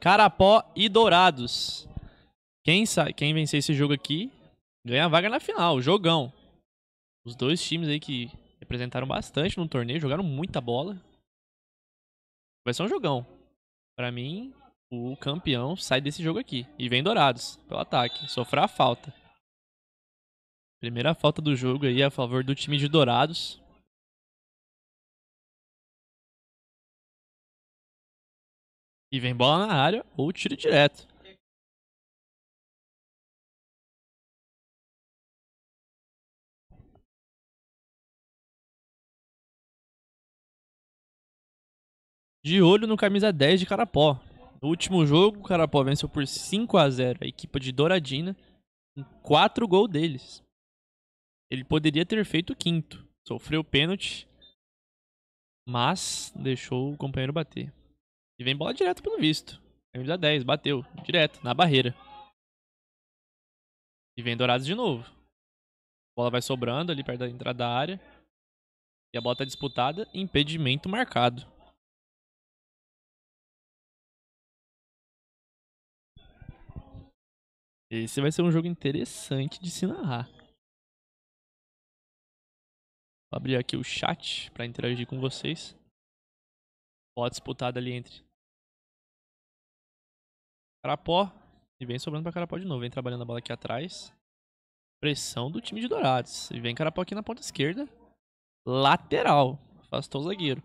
Carapó e Dourados. Quem, sa... Quem vencer esse jogo aqui ganha a vaga na final, jogão. Os dois times aí que representaram bastante no torneio, jogaram muita bola. Vai ser um jogão. Para mim, o campeão sai desse jogo aqui. E vem Dourados pelo ataque. Sofrer a falta. Primeira falta do jogo aí a favor do time de Dourados. E vem bola na área ou tiro direto. De olho no camisa 10 de Carapó. No último jogo, o Carapó venceu por 5 a 0 a equipa de Douradina, com 4 gols deles. Ele poderia ter feito o quinto. Sofreu pênalti, mas deixou o companheiro bater. E vem bola direto pelo visto. me dá 10, bateu. Direto, na barreira. E vem Dourados de novo. A bola vai sobrando ali perto da entrada da área. E a bola tá disputada. Impedimento marcado. Esse vai ser um jogo interessante de se narrar. Vou abrir aqui o chat para interagir com vocês. Bola disputada ali entre Carapó. E vem sobrando pra Carapó de novo. Vem trabalhando a bola aqui atrás. Pressão do time de Dourados. E vem Carapó aqui na ponta esquerda. Lateral. Afastou o zagueiro.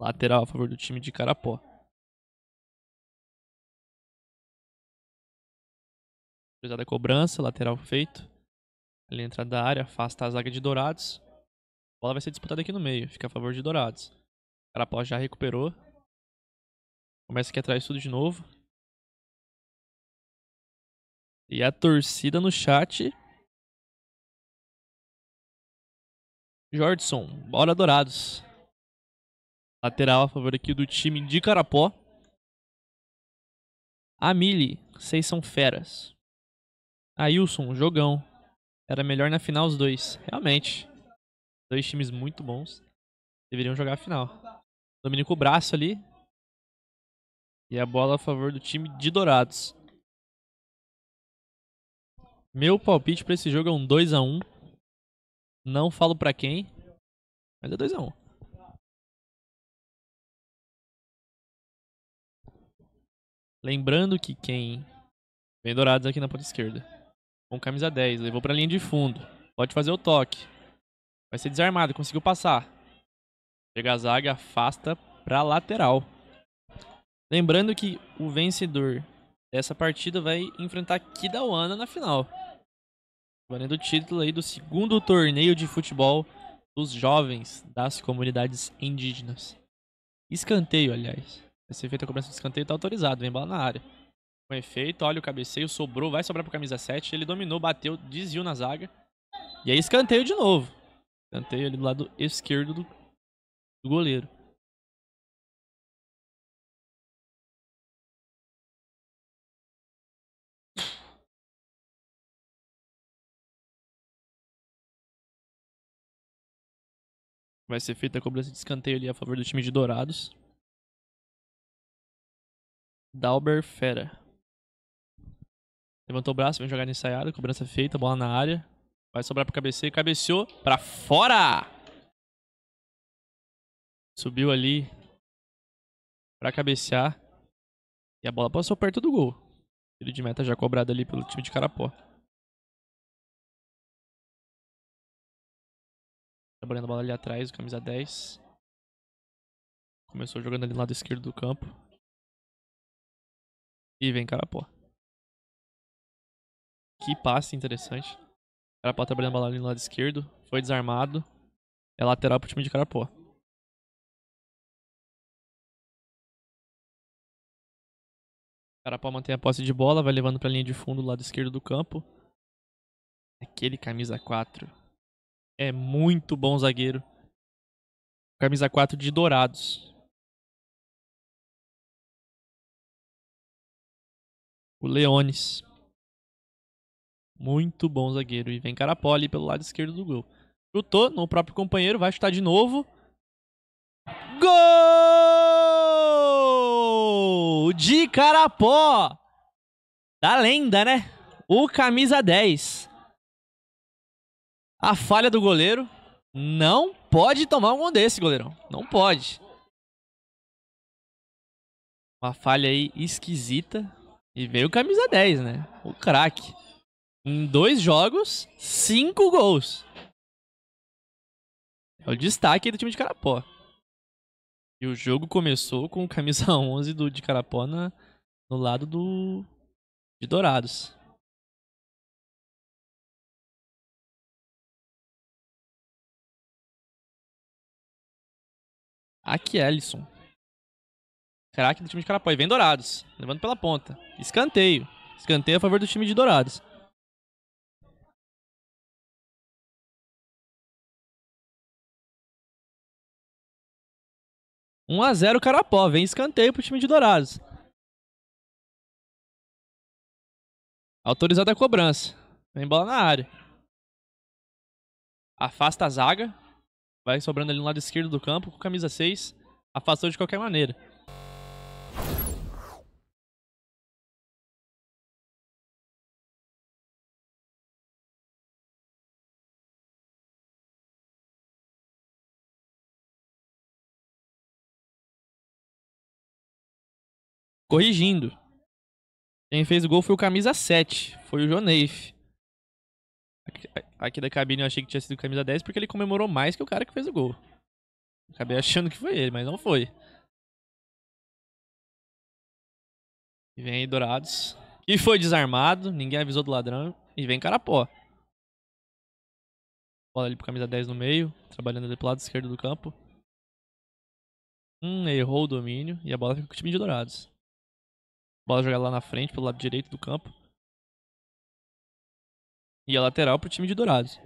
Lateral a favor do time de Carapó. da cobrança, lateral feito. Ali entra da área, afasta a zaga de Dourados. A bola vai ser disputada aqui no meio, fica a favor de Dourados. Carapó já recuperou. Começa aqui atrás tudo de novo. E a torcida no chat. Jordson, bora Dourados. Lateral a favor aqui do time de Carapó. Amile, vocês são feras. Ailson, jogão. Era melhor na final os dois. Realmente. Dois times muito bons. Deveriam jogar a final domina com o braço ali. E a bola a favor do time de Dourados. Meu palpite para esse jogo é um 2 a 1 Não falo para quem, mas é 2 a 1 Lembrando que quem vem Dourados aqui na ponta esquerda. Com camisa 10, levou pra linha de fundo. Pode fazer o toque. Vai ser desarmado, conseguiu passar. Chega a zaga, afasta para lateral. Lembrando que o vencedor dessa partida vai enfrentar Kidawana na final. Valendo o título aí do segundo torneio de futebol dos jovens das comunidades indígenas. Escanteio, aliás. Vai ser feita a cobrança de escanteio, tá autorizado, vem bola na área. Com efeito, olha o cabeceio, sobrou, vai sobrar pro camisa 7, ele dominou, bateu, desviou na zaga. E aí escanteio de novo. Escanteio ali do lado esquerdo do goleiro Vai ser feita a cobrança de escanteio ali a favor do time de Dourados. Dalber Fera. Levantou o braço, vem jogar ensaiada. Cobrança feita, bola na área. Vai sobrar pro cabeceio. Cabeceou pra fora! Subiu ali para cabecear. E a bola passou perto do gol. Tiro de meta já cobrado ali pelo time de Carapó. Trabalhando tá a bola ali atrás, camisa 10. Começou jogando ali no lado esquerdo do campo. E vem Carapó. Que passe interessante. Carapó trabalhando tá a bola ali no lado esquerdo. Foi desarmado. É lateral pro time de Carapó. Carapau mantém a posse de bola, vai levando para a linha de fundo lado esquerdo do campo. Aquele camisa 4 é muito bom zagueiro. Camisa 4 de Dourados. O Leones. Muito bom zagueiro. E vem Carapoli pelo lado esquerdo do gol. Chutou no próprio companheiro, vai chutar de novo. Gol! o de Carapó. Da lenda, né? O camisa 10. A falha do goleiro. Não pode tomar um gol desse, goleirão. Não pode. Uma falha aí esquisita. E veio camisa 10, né? O craque. Em dois jogos, cinco gols. É o destaque do time de Carapó. E o jogo começou com camisa 11 do de Carapona no lado do de Dourados. Aqui Ellison. É, Craque do time de Carapó. E vem Dourados. Levando pela ponta. Escanteio. Escanteio a favor do time de Dourados. 1x0 Carapó, vem escanteio pro time de Dourados. Autorizada a cobrança. Vem bola na área. Afasta a zaga. Vai sobrando ali no lado esquerdo do campo com camisa 6. Afastou de qualquer maneira. corrigindo. Quem fez o gol foi o camisa 7, foi o Joneif. Aqui, da cabine eu achei que tinha sido camisa 10 porque ele comemorou mais que o cara que fez o gol. Acabei achando que foi ele, mas não foi. E vem aí Dourados. E foi desarmado, ninguém avisou do ladrão. E vem Carapó. Bola ali pro camisa 10 no meio, trabalhando ali pro lado esquerdo do campo. Hum, errou o domínio e a bola fica com o time de Dourados. Bola jogada lá na frente, pelo lado direito do campo. E a é lateral pro time de Dourados.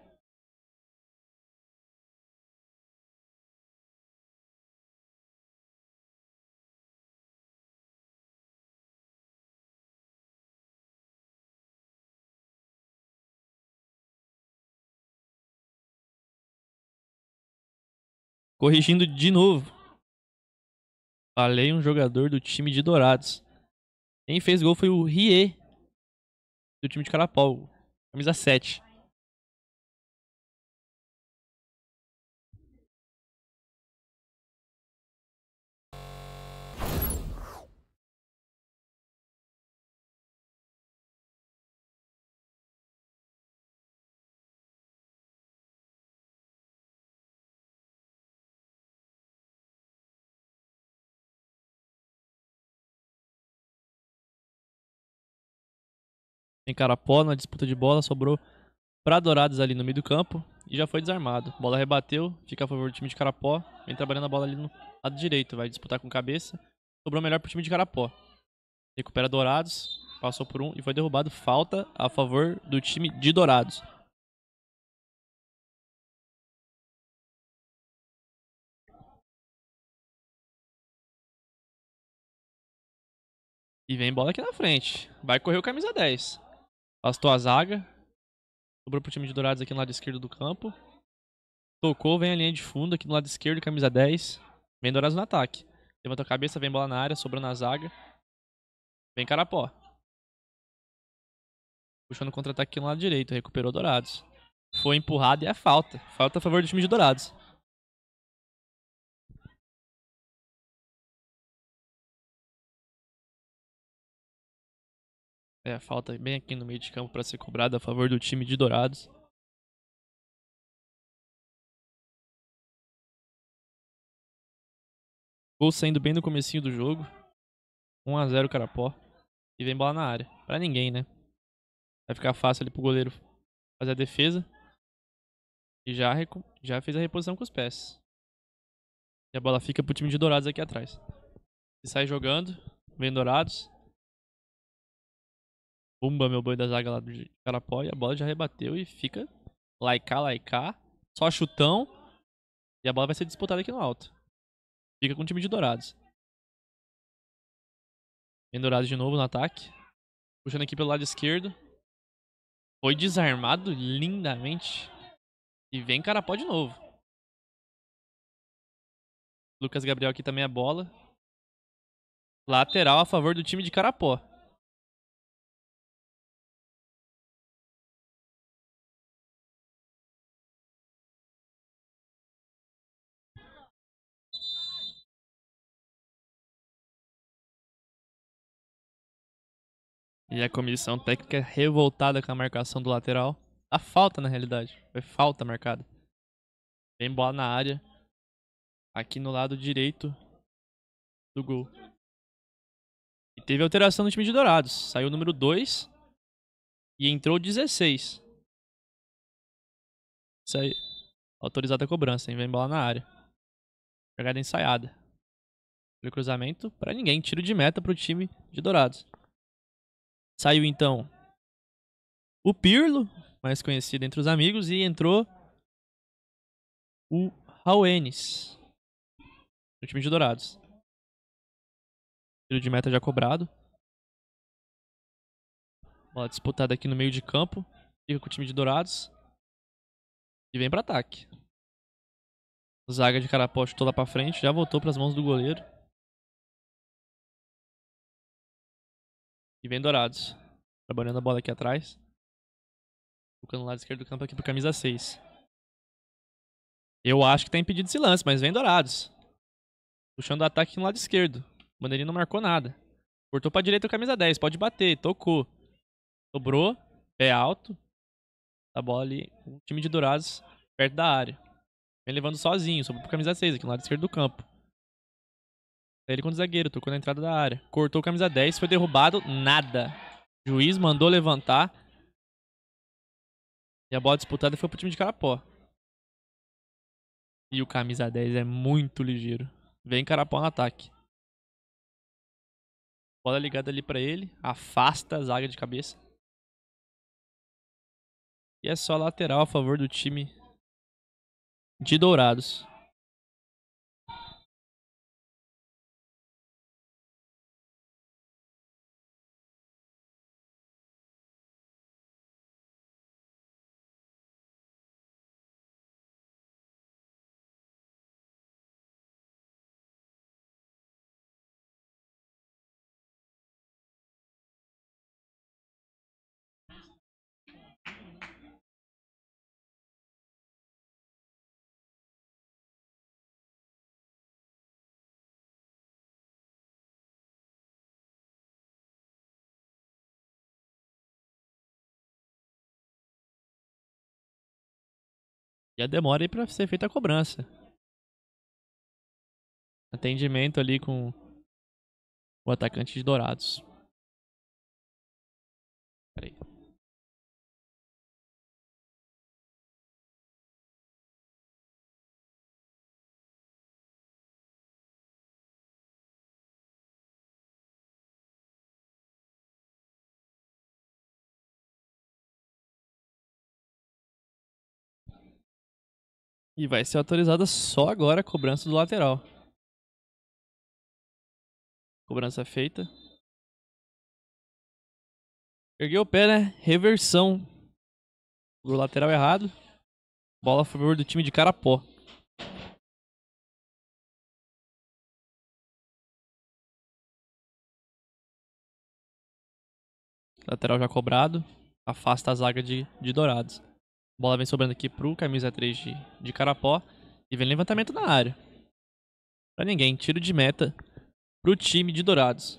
Corrigindo de novo. Falei um jogador do time de Dourados. Quem fez gol foi o Rie, do time de Carapau. camisa 7. Tem Carapó na disputa de bola, sobrou para Dourados ali no meio do campo e já foi desarmado. Bola rebateu, fica a favor do time de Carapó, vem trabalhando a bola ali no lado direito, vai disputar com cabeça. Sobrou melhor pro time de Carapó. Recupera Dourados, passou por um e foi derrubado. Falta a favor do time de Dourados. E vem bola aqui na frente. Vai correr o camisa 10. Afastou a zaga. Sobrou pro time de Dourados aqui no lado esquerdo do campo. Tocou, vem a linha de fundo aqui no lado esquerdo, camisa 10. Vem Dourados no ataque. Levanta a cabeça, vem bola na área, sobrou na zaga. Vem Carapó. Puxou no contra-ataque aqui no lado direito, recuperou Dourados. Foi empurrado e é falta. Falta a favor do time de Dourados. É, falta bem aqui no meio de campo para ser cobrada a favor do time de Dourados. Gol saindo bem no comecinho do jogo. 1x0 Carapó. E vem bola na área. Pra ninguém, né? Vai ficar fácil ali pro goleiro fazer a defesa. E já, já fez a reposição com os pés. E a bola fica pro time de Dourados aqui atrás. E sai jogando. Vem Dourados. Bumba, meu boi da zaga lá do Carapó. E a bola já rebateu e fica laicar, laicar. Só chutão. E a bola vai ser disputada aqui no alto. Fica com o time de Dourados. Vem Dourados de novo no ataque. Puxando aqui pelo lado esquerdo. Foi desarmado lindamente. E vem Carapó de novo. Lucas Gabriel aqui também a bola. Lateral a favor do time de Carapó. E a comissão técnica é revoltada com a marcação do lateral. A falta, na realidade. Foi falta marcada. Bem bola na área. Aqui no lado direito do gol. E teve alteração no time de Dourados. Saiu o número 2 e entrou 16. Isso aí. Autorizada a cobrança, hein? Vem bola na área. Jogada ensaiada. cruzamento, para ninguém. Tiro de meta pro time de Dourados. Saiu então o Pirlo, mais conhecido entre os amigos, e entrou o Raul do time de Dourados. Tiro de meta já cobrado. Bola disputada aqui no meio de campo. Fica com o time de Dourados. E vem para ataque. Zaga de Carapote toda para frente. Já voltou para as mãos do goleiro. E vem Dourados. Trabalhando a bola aqui atrás. Tocando no lado esquerdo do campo aqui pro camisa 6. Eu acho que tá impedido esse lance, mas vem Dourados. Puxando o ataque no lado esquerdo. O bandeirinho não marcou nada. Cortou pra direita o camisa 10. Pode bater. Tocou. Sobrou. Pé alto. A bola ali. O time de Dourados perto da área. Vem levando sozinho. Sobrou pro camisa 6 aqui no lado esquerdo do campo. Ele contra o zagueiro, tocou na entrada da área. Cortou o camisa 10, foi derrubado, nada. O juiz mandou levantar. E a bola disputada foi pro time de Carapó. E o camisa 10 é muito ligeiro. Vem Carapó no ataque. Bola ligada ali para ele. Afasta a zaga de cabeça. E é só lateral a favor do time de Dourados. já demora aí pra ser feita a cobrança. Atendimento ali com o atacante de Dourados. Peraí. E vai ser autorizada só agora a cobrança do lateral. Cobrança feita. Ergueu o pé, né? Reversão do lateral errado. Bola a favor do time de Carapó. Lateral já cobrado. Afasta a zaga de, de Dourados. Bola vem sobrando aqui pro camisa 3 de, de Carapó. E vem levantamento na área. Pra ninguém. Tiro de meta pro time de Dourados.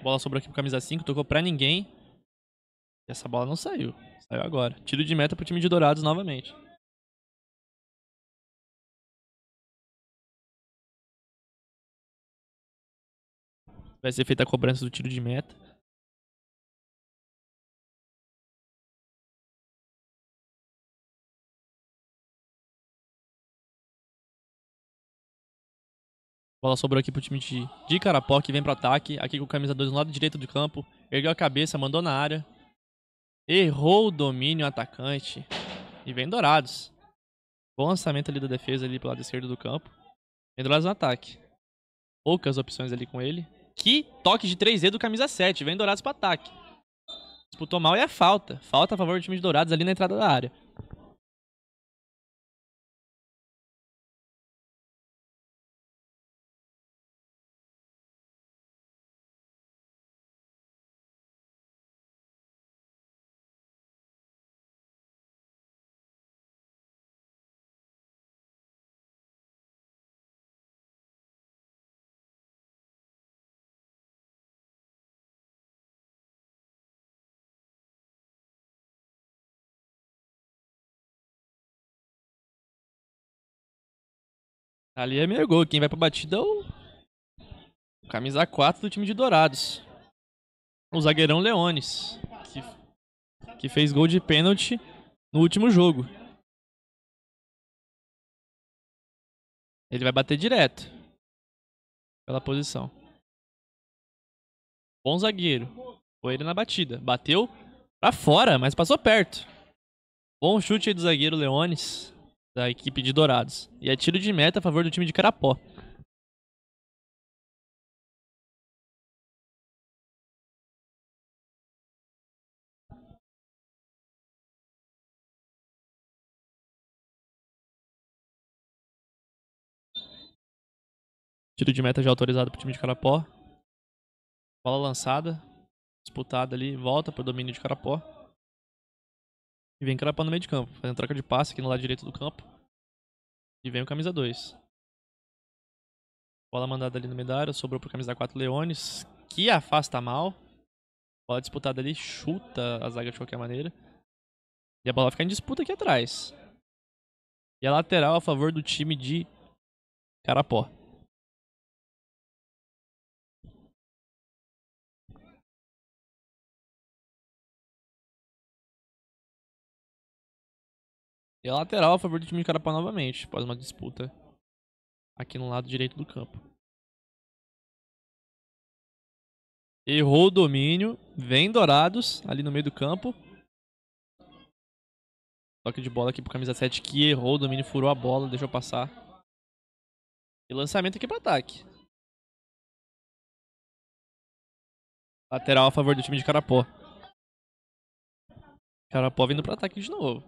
Bola sobrou aqui pro camisa 5, tocou pra ninguém. E essa bola não saiu. Saiu agora. Tiro de meta pro time de Dourados novamente. Vai ser feita a cobrança do tiro de meta. Bola sobrou aqui pro time de, de Carapó, que vem pro ataque. Aqui com o camisa 2 no lado direito do campo. Ergueu a cabeça, mandou na área. Errou o domínio atacante. E vem Dourados. Bom lançamento ali da defesa ali pro lado esquerdo do campo. Vem Dourados no ataque. Poucas opções ali com ele. Que toque de 3D do camisa 7. Vem Dourados para ataque. Disputou mal e é falta. Falta a favor do time de Dourados ali na entrada da área. Ali é meu gol. Quem vai pra batida é o. Camisa 4 do time de Dourados. O zagueirão Leones. Que, que fez gol de pênalti no último jogo. Ele vai bater direto. Pela posição. Bom zagueiro. Foi ele na batida. Bateu pra fora, mas passou perto. Bom chute aí do zagueiro Leones da equipe de Dourados. E é tiro de meta a favor do time de Carapó. Tiro de meta já autorizado para o time de Carapó. Bola lançada, disputada ali, volta para o domínio de Carapó. E vem crapar no meio de campo, fazendo troca de passe aqui no lado direito do campo. E vem o camisa 2. Bola mandada ali no meio da área, sobrou pro camisa 4 Leones, que afasta mal. Bola disputada ali, chuta a zaga de qualquer maneira. E a bola fica em disputa aqui atrás. E a lateral a favor do time de Carapó. E é a lateral a favor do time de Carapó novamente, após uma disputa aqui no lado direito do campo. Errou o domínio, vem Dourados ali no meio do campo. Toque de bola aqui pro camisa 7 que errou o domínio, furou a bola, deixou passar. E lançamento aqui para ataque. Lateral a favor do time de Carapó. Carapó vindo para ataque de novo.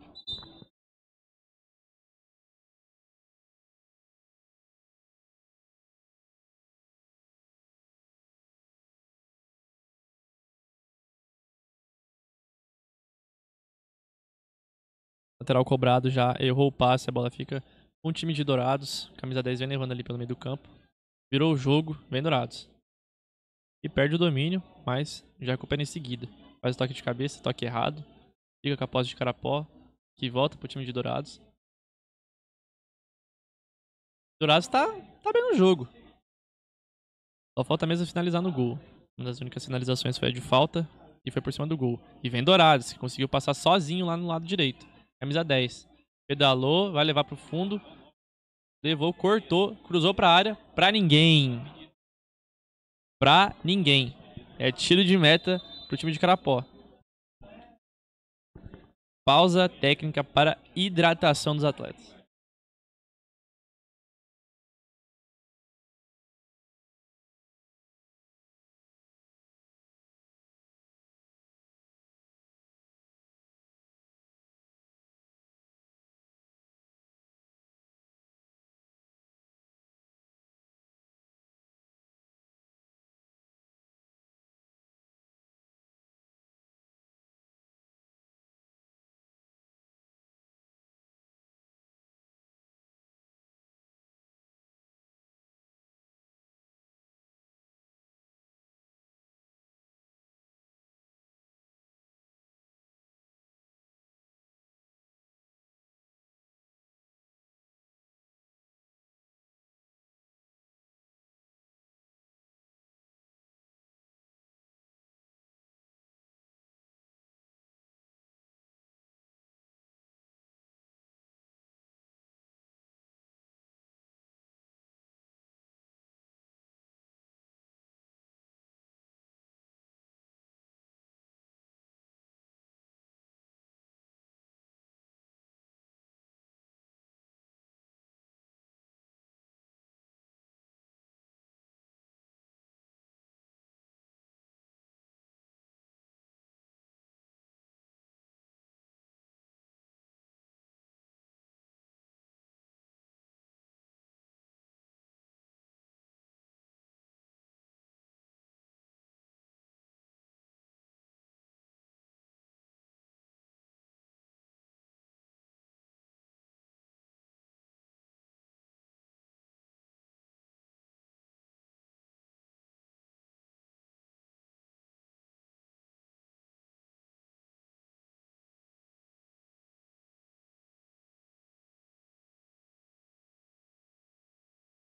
Lateral cobrado já, errou o passe, a bola fica um time de Dourados. Camisa 10 vem levando ali pelo meio do campo. Virou o jogo, vem Dourados. E perde o domínio, mas já recupera em seguida. Faz o toque de cabeça, toque errado. Fica com a posse de Carapó, que volta pro time de Dourados. Dourados tá, tá bem no jogo. Só falta mesmo finalizar no gol. Uma das únicas finalizações foi a de falta e foi por cima do gol. E vem Dourados, que conseguiu passar sozinho lá no lado direito. Camisa 10. Pedalou, vai levar pro fundo. Levou, cortou, cruzou pra área. Pra ninguém. Pra ninguém. É tiro de meta pro time de Carapó. Pausa técnica para hidratação dos atletas.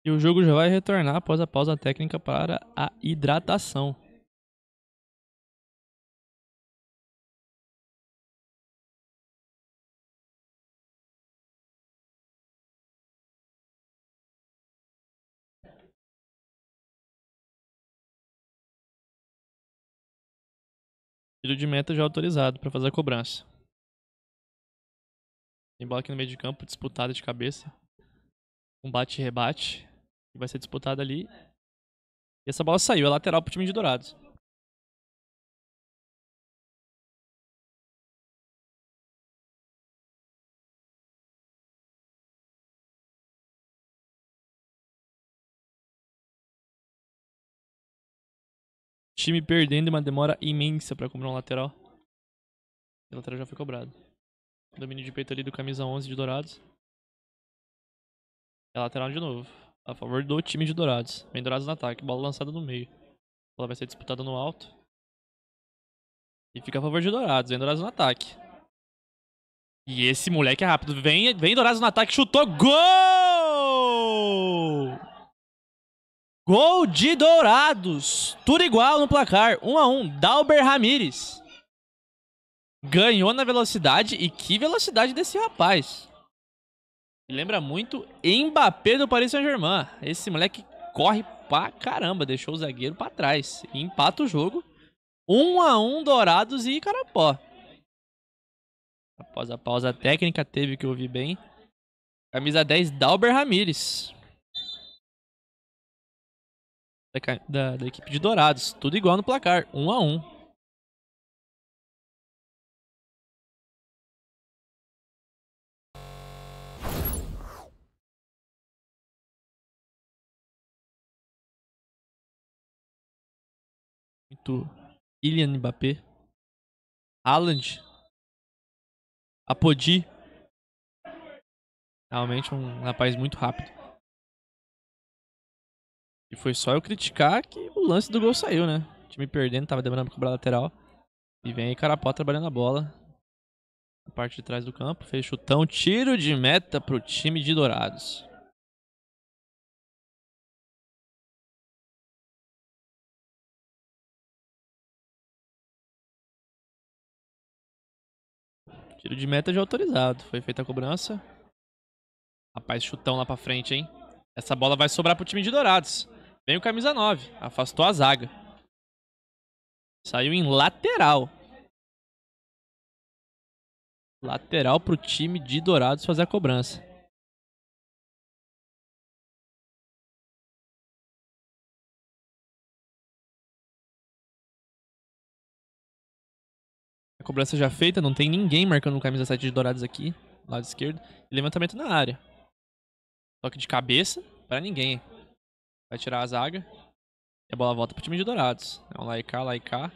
E o jogo já vai retornar após a pausa técnica para a hidratação. Tiro de meta já autorizado para fazer a cobrança. Tem bola aqui no meio de campo, disputada de cabeça. Um bate-rebate que vai ser disputada ali. E essa bola saiu, é lateral pro time de Dourados. Time perdendo uma demora imensa para cobrar um lateral. O lateral já foi cobrado. Domínio de peito ali do camisa 11 de Dourados. É lateral de novo a favor do time de Dourados. Vem Dourados no ataque, bola lançada no meio. Ela vai ser disputada no alto. E fica a favor de Dourados, vem Dourados no ataque. E esse moleque é rápido. Vem, vem Dourados no ataque, chutou, gol! Gol de Dourados. Tudo igual no placar, 1 um a 1 um. Dalber Ramires. Ganhou na velocidade e que velocidade desse rapaz lembra muito Mbappé do Paris Saint-Germain. Esse moleque corre pra caramba, deixou o zagueiro para trás. E empata o jogo. 1 a 1 Dourados e Carapó. Após a pausa técnica, teve que ouvir bem. Camisa 10, Dalber Ramires. Da, da, da, equipe de Dourados. Tudo igual no placar. 1 a 1 muito Kylian Mbappé, Haaland, Apodi. Realmente um rapaz muito rápido. E foi só eu criticar que o lance do gol saiu, né? O time perdendo, tava demorando pra cobrar lateral. E vem aí Carapó trabalhando a bola. Na parte de trás do campo. Fez chutão, tiro de meta pro time de Dourados. Tiro de meta já autorizado. Foi feita a cobrança. Rapaz, chutão lá pra frente, hein? Essa bola vai sobrar pro time de Dourados. Vem o camisa 9. Afastou a zaga. Saiu em lateral. Lateral pro time de Dourados fazer a cobrança. cobrança já feita, não tem ninguém marcando o camisa 7 de Dourados aqui, lado esquerdo. E levantamento na área. Toque de cabeça para ninguém. Vai tirar a zaga. E a bola volta pro time de Dourados. É um laicá, laicá.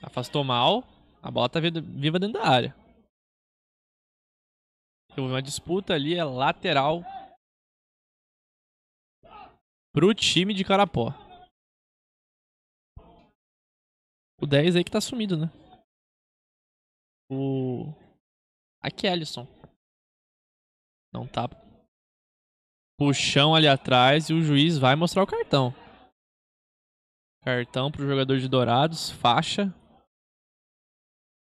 Afastou mal. A bola tá viva dentro da área. Houve uma disputa ali, é lateral pro time de Carapó. O 10 aí que tá sumido, né? O. Aqui, Alisson. Não tá. Puxão ali atrás e o juiz vai mostrar o cartão. Cartão pro jogador de Dourados, faixa.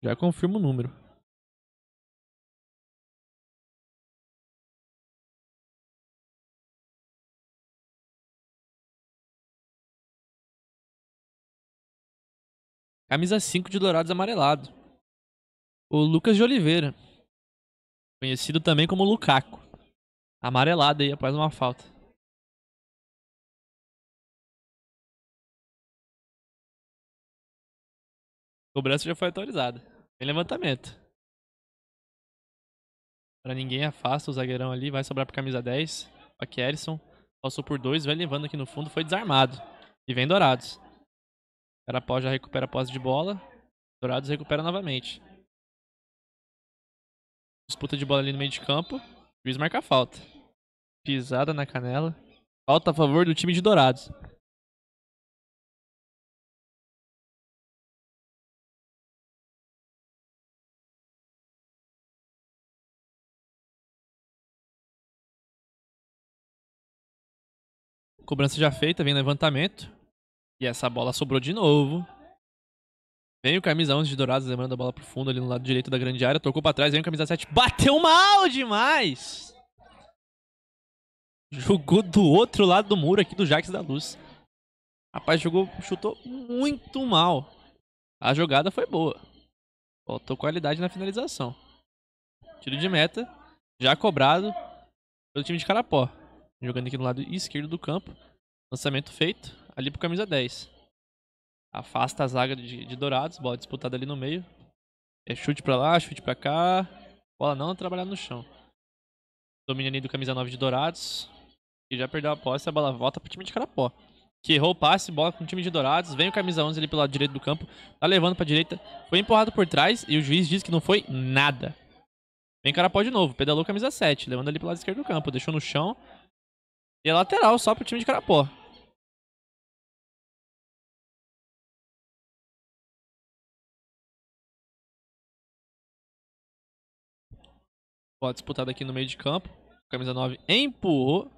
Já confirma o número. Camisa 5 de Dourados amarelado o Lucas de Oliveira, conhecido também como Lukaku, amarelado aí após uma falta. A cobrança já foi autorizada. Tem levantamento. Para ninguém afasta o zagueirão ali, vai sobrar para camisa 10. Aqui Erison passou por dois, vai levando aqui no fundo, foi desarmado. E vem Dourados. Carapó já recupera a posse de bola. Dourados recupera novamente. Disputa de bola ali no meio de campo. O juiz marca a falta. Pisada na canela. Falta a favor do time de Dourados. Cobrança já feita, vem levantamento. E essa bola sobrou de novo. Vem o camisa 11 de Dourados, lembrando a bola pro fundo ali no lado direito da grande área. Tocou pra trás, vem o camisa 7. Bateu mal demais! Jogou do outro lado do muro aqui do Jax da Luz. Rapaz, jogou, chutou muito mal. A jogada foi boa. Faltou qualidade na finalização. Tiro de meta, já cobrado pelo time de Carapó. Jogando aqui no lado esquerdo do campo. Lançamento feito, ali pro camisa 10. Afasta a zaga de, de Dourados, bola disputada ali no meio. É chute pra lá, chute pra cá. Bola não trabalhada no chão. Domínio ali do camisa 9 de Dourados. Que já perdeu a posse, a bola volta pro time de Carapó. Que errou o passe, bola com o time de Dourados. Vem o camisa 11 ali pelo lado direito do campo. Tá levando pra direita. Foi empurrado por trás e o juiz diz que não foi nada. Vem Carapó de novo. Pedalou camisa 7. Levando ali pelo lado esquerdo do campo. Deixou no chão. E a é lateral só pro time de Carapó. Bola disputada aqui no meio de campo. Camisa 9 empurrou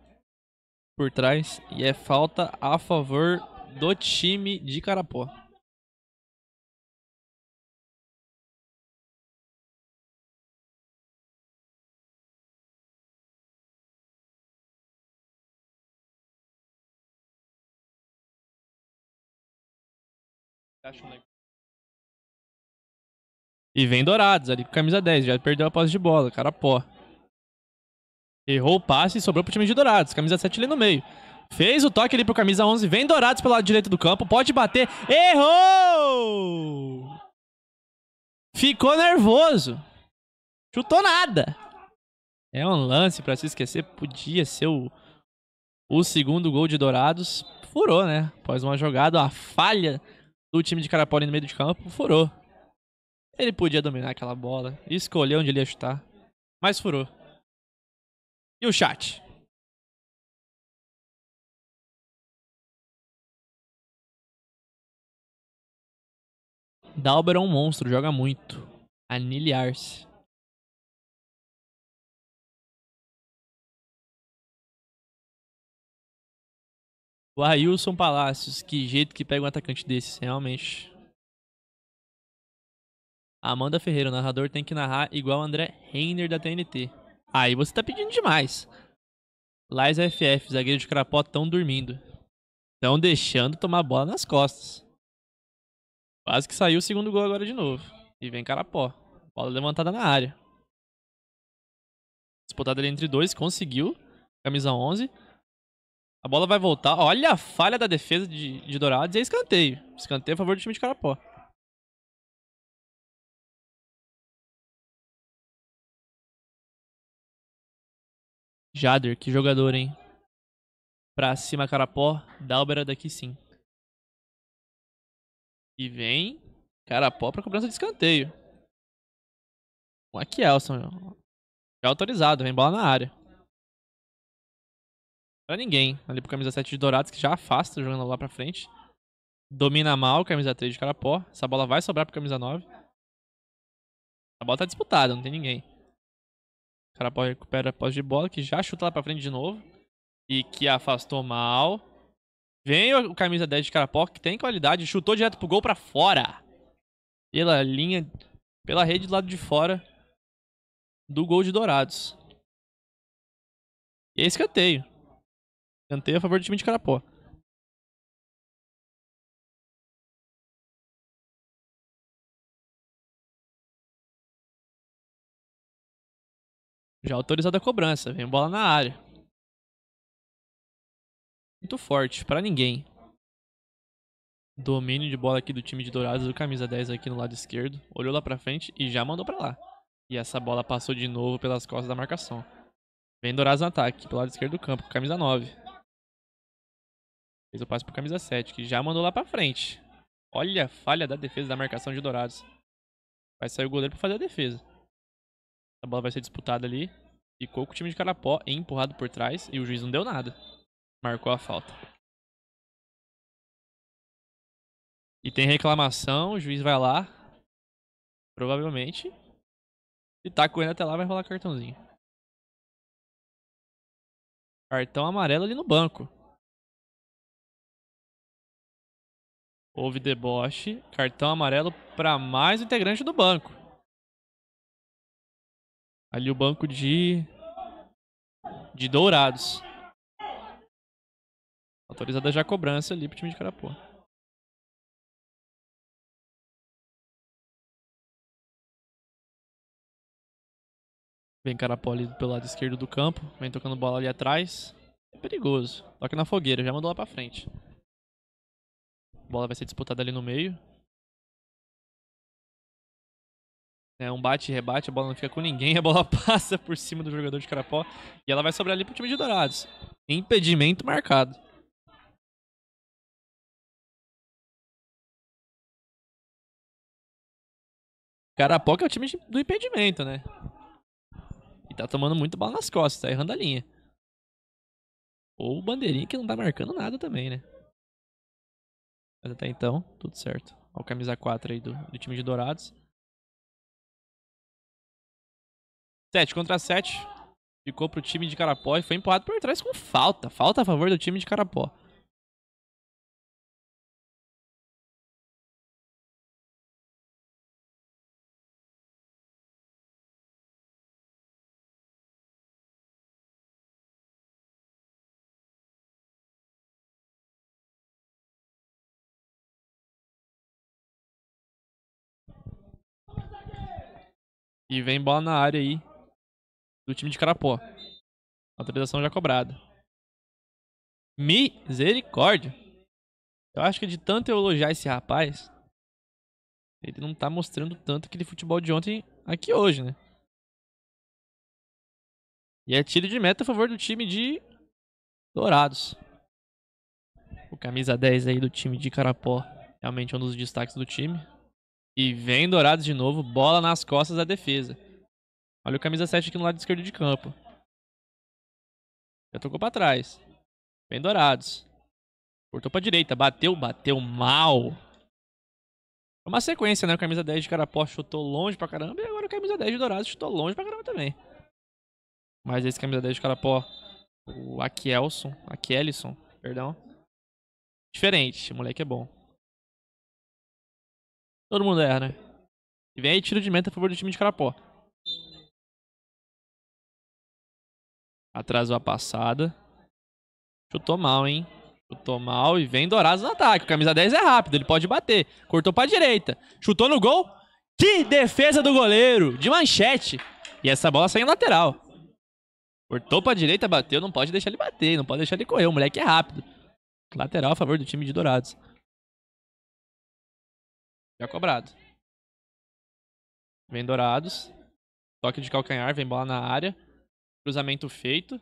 por trás. E é falta a favor do time de Carapó. Acho um e vem Dourados ali com camisa 10, já perdeu a posse de bola, cara pó. Errou o passe e sobrou pro time de Dourados, camisa 7 ali no meio. Fez o toque ali pro camisa 11, vem Dourados pelo lado direito do campo, pode bater, errou! Ficou nervoso. Chutou nada. É um lance para se esquecer, podia ser o, o segundo gol de Dourados. Furou, né? Após uma jogada, a falha do time de ali no meio de campo, furou. Ele podia dominar aquela bola e escolher onde ele ia chutar, mas furou. E o chat? Dalber é um monstro, joga muito. anilhar se O Ailson Palácios, que jeito que pega um atacante desse, realmente. Amanda Ferreira, o narrador tem que narrar igual André Reiner da TNT. Aí você tá pedindo demais. Lais FF, zagueiro de Crapó tão dormindo. Tão deixando tomar bola nas costas. Quase que saiu o segundo gol agora de novo. E vem Carapó. Bola levantada na área. Disputada ali entre dois, conseguiu. Camisa 11. A bola vai voltar. Olha a falha da defesa de, de Dourados e é escanteio. Escanteio a favor do time de Carapó. Jader, que jogador, hein? Pra cima, Carapó. Dálbera daqui sim. E vem Carapó pra cobrança de escanteio. O Akielson. Já autorizado, vem bola na área. Pra ninguém. Ali pro camisa 7 de Dourados, que já afasta jogando lá pra frente. Domina mal, camisa 3 de Carapó. Essa bola vai sobrar pro camisa 9. A bola tá disputada, não tem ninguém. O cara recupera a posse de bola, que já chuta lá pra frente de novo. E que afastou mal. Vem o camisa 10 de Carapó, que tem qualidade, chutou direto pro gol pra fora. Pela linha, pela rede do lado de fora do gol de Dourados. E é escanteio. Escanteio a favor do time de Carapó. Já autorizada a cobrança. Vem bola na área. Muito forte, para ninguém. Domínio de bola aqui do time de Dourados, o camisa 10 aqui no lado esquerdo. Olhou lá pra frente e já mandou pra lá. E essa bola passou de novo pelas costas da marcação. Vem Dourados no ataque, pelo lado esquerdo do campo, camisa 9. Fez o passe pro camisa 7, que já mandou lá pra frente. Olha a falha da defesa da marcação de Dourados. Vai sair o goleiro pra fazer a defesa. A bola vai ser disputada ali. Ficou com o time de Carapó empurrado por trás e o juiz não deu nada. Marcou a falta. E tem reclamação, o juiz vai lá. Provavelmente. Se tá correndo até lá, vai rolar cartãozinho. Cartão amarelo ali no banco. Houve deboche. Cartão amarelo para mais integrante do banco. Ali o banco de. De Dourados. Autorizada já a cobrança ali pro time de Carapó. Vem Carapó ali pelo lado esquerdo do campo. Vem tocando bola ali atrás. É perigoso. Toca na fogueira, já mandou lá pra frente. A bola vai ser disputada ali no meio. É um bate e rebate, a bola não fica com ninguém, a bola passa por cima do jogador de Carapó e ela vai sobrar ali pro time de Dourados. Impedimento marcado. Carapó que é o time do impedimento, né? E tá tomando muito bala nas costas, tá errando a linha. Ou o bandeirinha que não tá marcando nada também, né? Mas até então, tudo certo. Olha o camisa 4 aí do, do time de Dourados. 7 contra 7. Ficou pro time de Carapó e foi empurrado por trás com falta. Falta a favor do time de Carapó. E vem bola na área aí do time de Carapó. Autorização já cobrada. Misericórdia. Eu acho que de tanto elogiar esse rapaz, ele não tá mostrando tanto aquele futebol de ontem aqui hoje, né? E é tiro de meta a favor do time de Dourados. O camisa 10 aí do time de Carapó. Realmente é um dos destaques do time. E vem Dourados de novo, bola nas costas da defesa. Olha o camisa 7 aqui no lado esquerdo de campo. Já tocou pra trás. Bem dourados. Cortou pra direita. Bateu, bateu mal. Foi é uma sequência, né? O camisa 10 de Carapó chutou longe pra caramba. E agora o camisa 10 de dourados chutou longe pra caramba também. Mas esse camisa 10 de Carapó, o Akielson, Akielison, perdão. Diferente, o moleque é bom. Todo mundo erra, né? E vem aí tiro de meta a favor do time de Carapó. Atrasou a passada. Chutou mal, hein? Chutou mal e vem Dourados no ataque. O camisa 10 é rápido, ele pode bater. Cortou pra direita. Chutou no gol. Que defesa do goleiro! De manchete. E essa bola saiu lateral. Cortou pra direita, bateu. Não pode deixar ele bater, não pode deixar ele correr. O moleque é rápido. Lateral a favor do time de Dourados. Já cobrado. Vem Dourados. Toque de calcanhar, vem bola na área. Cruzamento feito.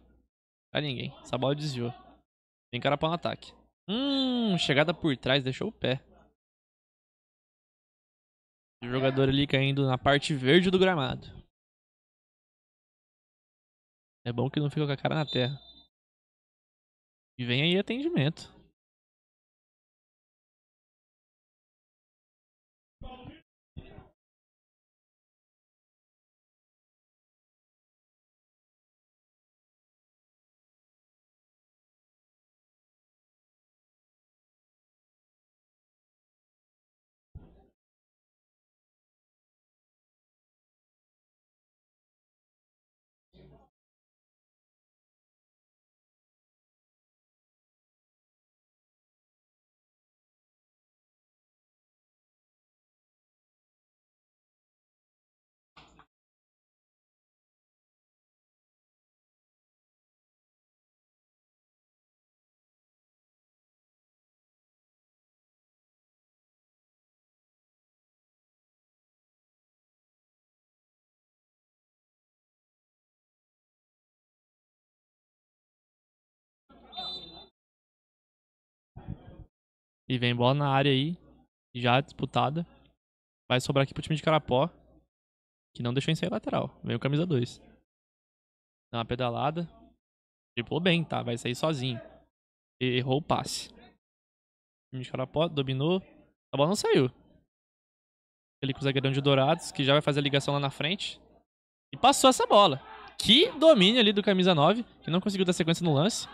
Ah, ninguém. Essa bola desviou. Vem cara para um ataque. Hum, chegada por trás, deixou o pé. O jogador ali caindo na parte verde do gramado. É bom que não fica com a cara na terra. E vem aí atendimento. E vem bola na área aí, já disputada. Vai sobrar aqui pro time de Carapó, que não deixou em sair lateral. Veio camisa 2. Dá uma pedalada. Driblou bem, tá? Vai sair sozinho. Errou o passe. time de Carapó dominou. A bola não saiu. Ele com o zagueirão de Dourados, que já vai fazer a ligação lá na frente. E passou essa bola. Que domínio ali do camisa 9, que não conseguiu dar sequência no lance.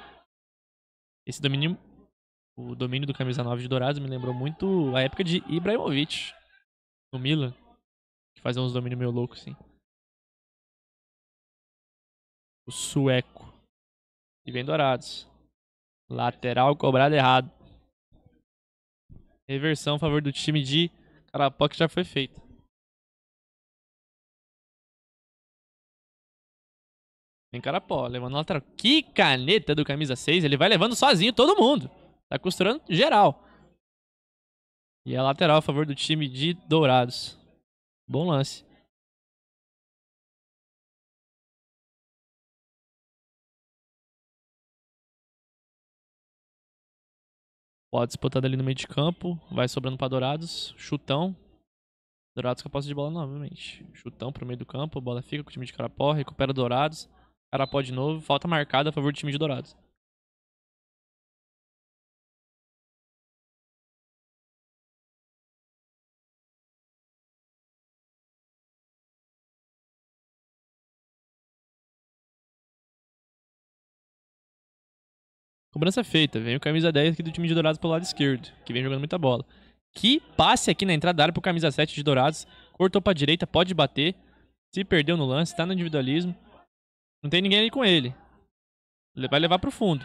Esse domínio o domínio do camisa 9 de Dourados me lembrou muito a época de Ibrahimovic no Milan, que fazia uns domínios meio loucos, assim. O sueco. E vem Dourados. Lateral cobrado errado. Reversão a favor do time de Carapó que já foi feita. Vem Carapó, levando a lateral. Que caneta do camisa 6, ele vai levando sozinho todo mundo. Tá costurando geral. E a é lateral a favor do time de Dourados. Bom lance. Pode disputada ali no meio de campo. Vai sobrando para Dourados. Chutão. Dourados com a posse de bola novamente. Chutão pro meio do campo. a Bola fica com o time de Carapó. Recupera Dourados. Carapó de novo. Falta marcada a favor do time de Dourados. Cobrança é feita. Vem o camisa 10 aqui do time de Dourados pelo lado esquerdo, que vem jogando muita bola. Que passe aqui na entrada da área pro camisa 7 de Dourados. Cortou pra direita, pode bater. Se perdeu no lance, tá no individualismo. Não tem ninguém ali com ele. ele vai levar pro fundo.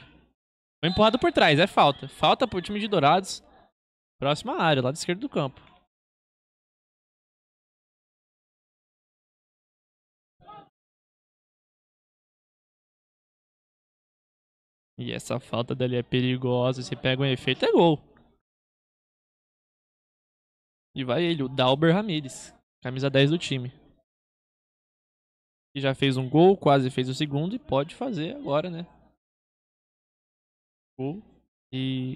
Foi empurrado por trás, é falta. Falta pro time de Dourados. Próxima área, lado esquerdo do campo. E essa falta dele é perigosa. Se pega um efeito, é gol. E vai ele, o Dalber Ramires Camisa 10 do time. Que já fez um gol, quase fez o segundo e pode fazer agora, né? Gol. E.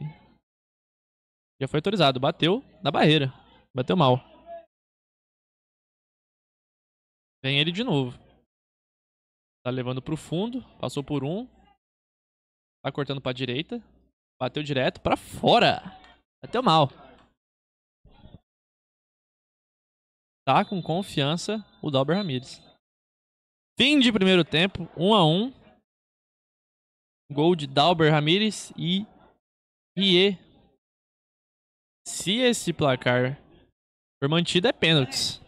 Já foi autorizado. Bateu na barreira. Bateu mal. Vem ele de novo. Tá levando pro fundo. Passou por um. Tá cortando pra direita. Bateu direto pra fora. Bateu mal. Tá com confiança o Dalber Ramirez. Fim de primeiro tempo, 1 um a 1 um. Gol de Dalber Ramírez e Rie. Se esse placar for mantido, é pênaltis.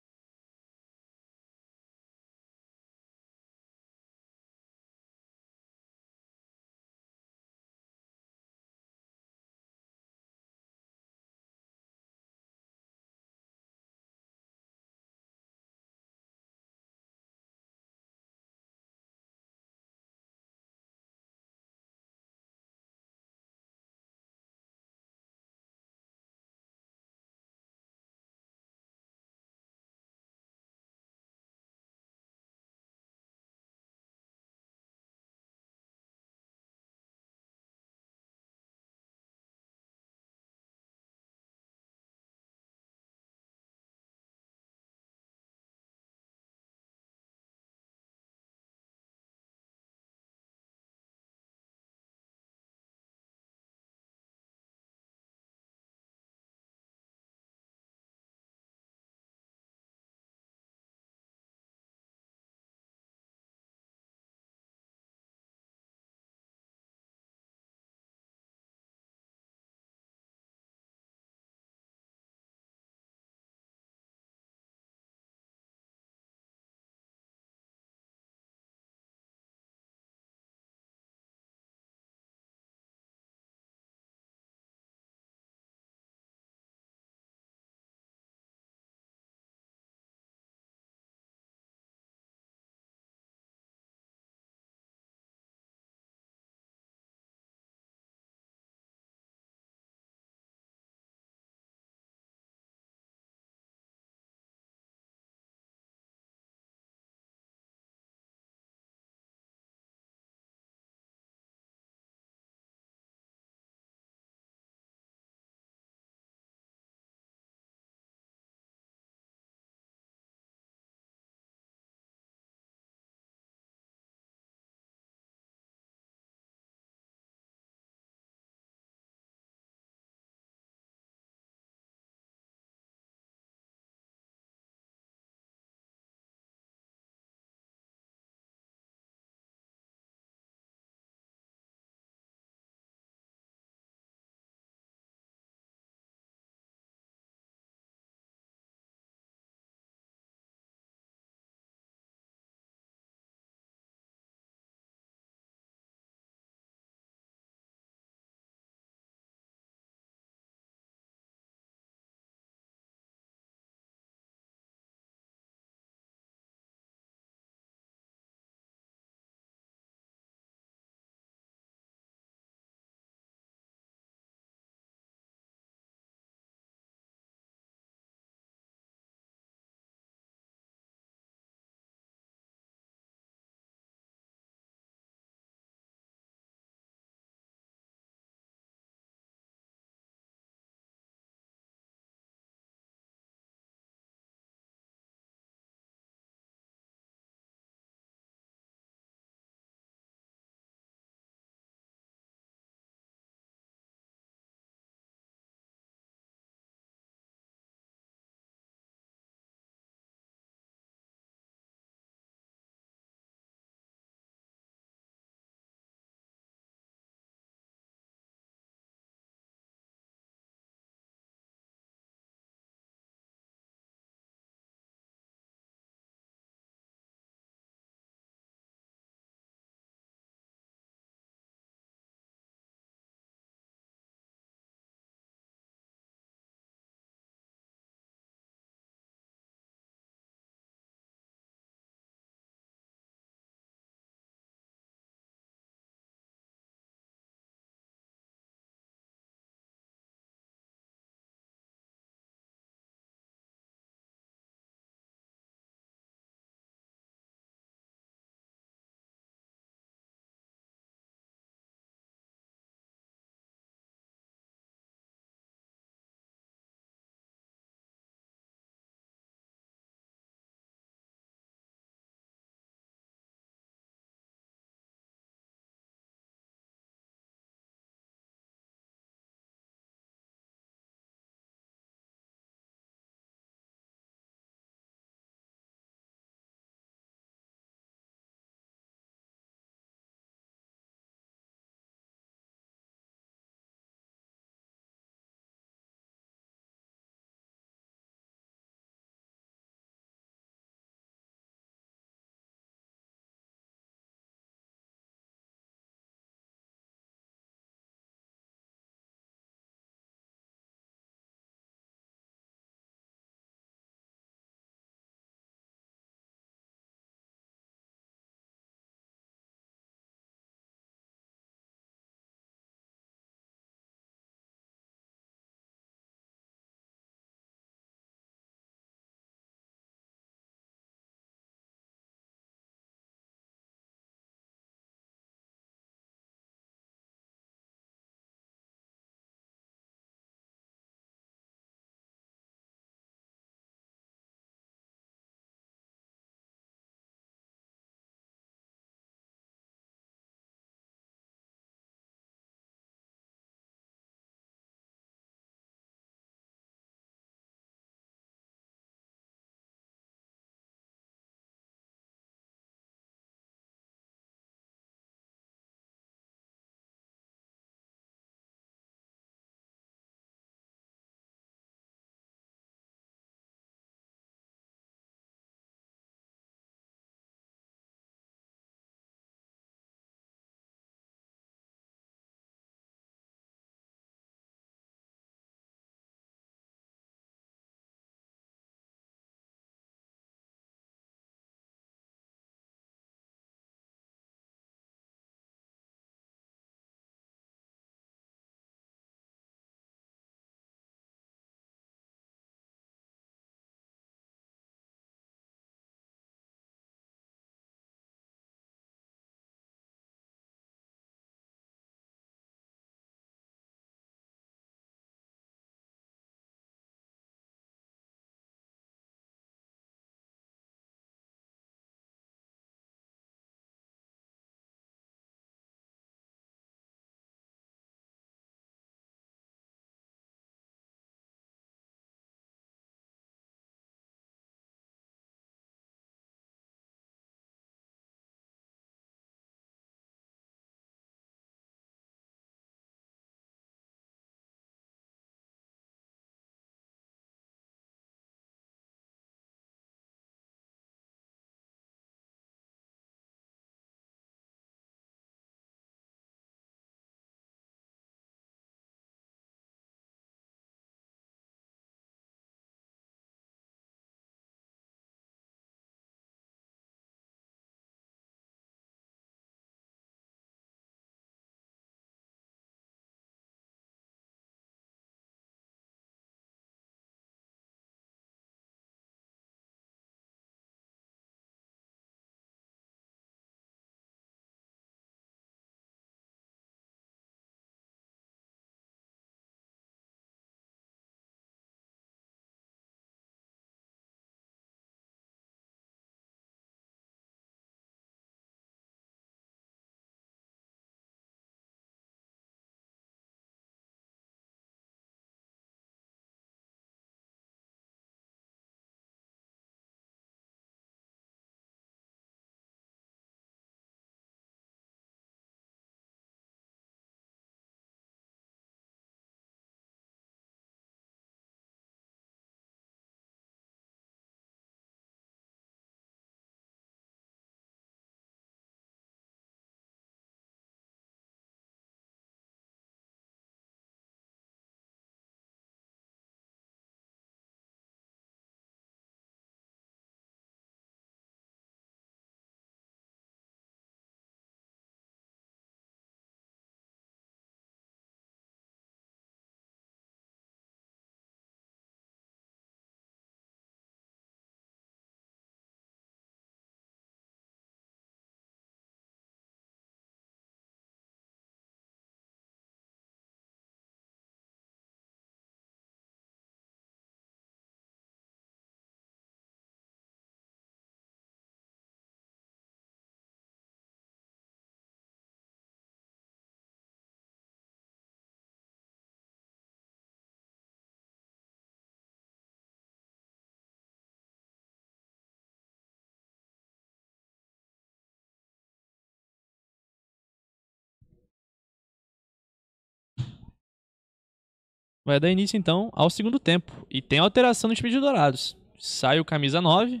Vai dar início então ao segundo tempo. E tem alteração nos pedidos dourados. Sai o camisa 9.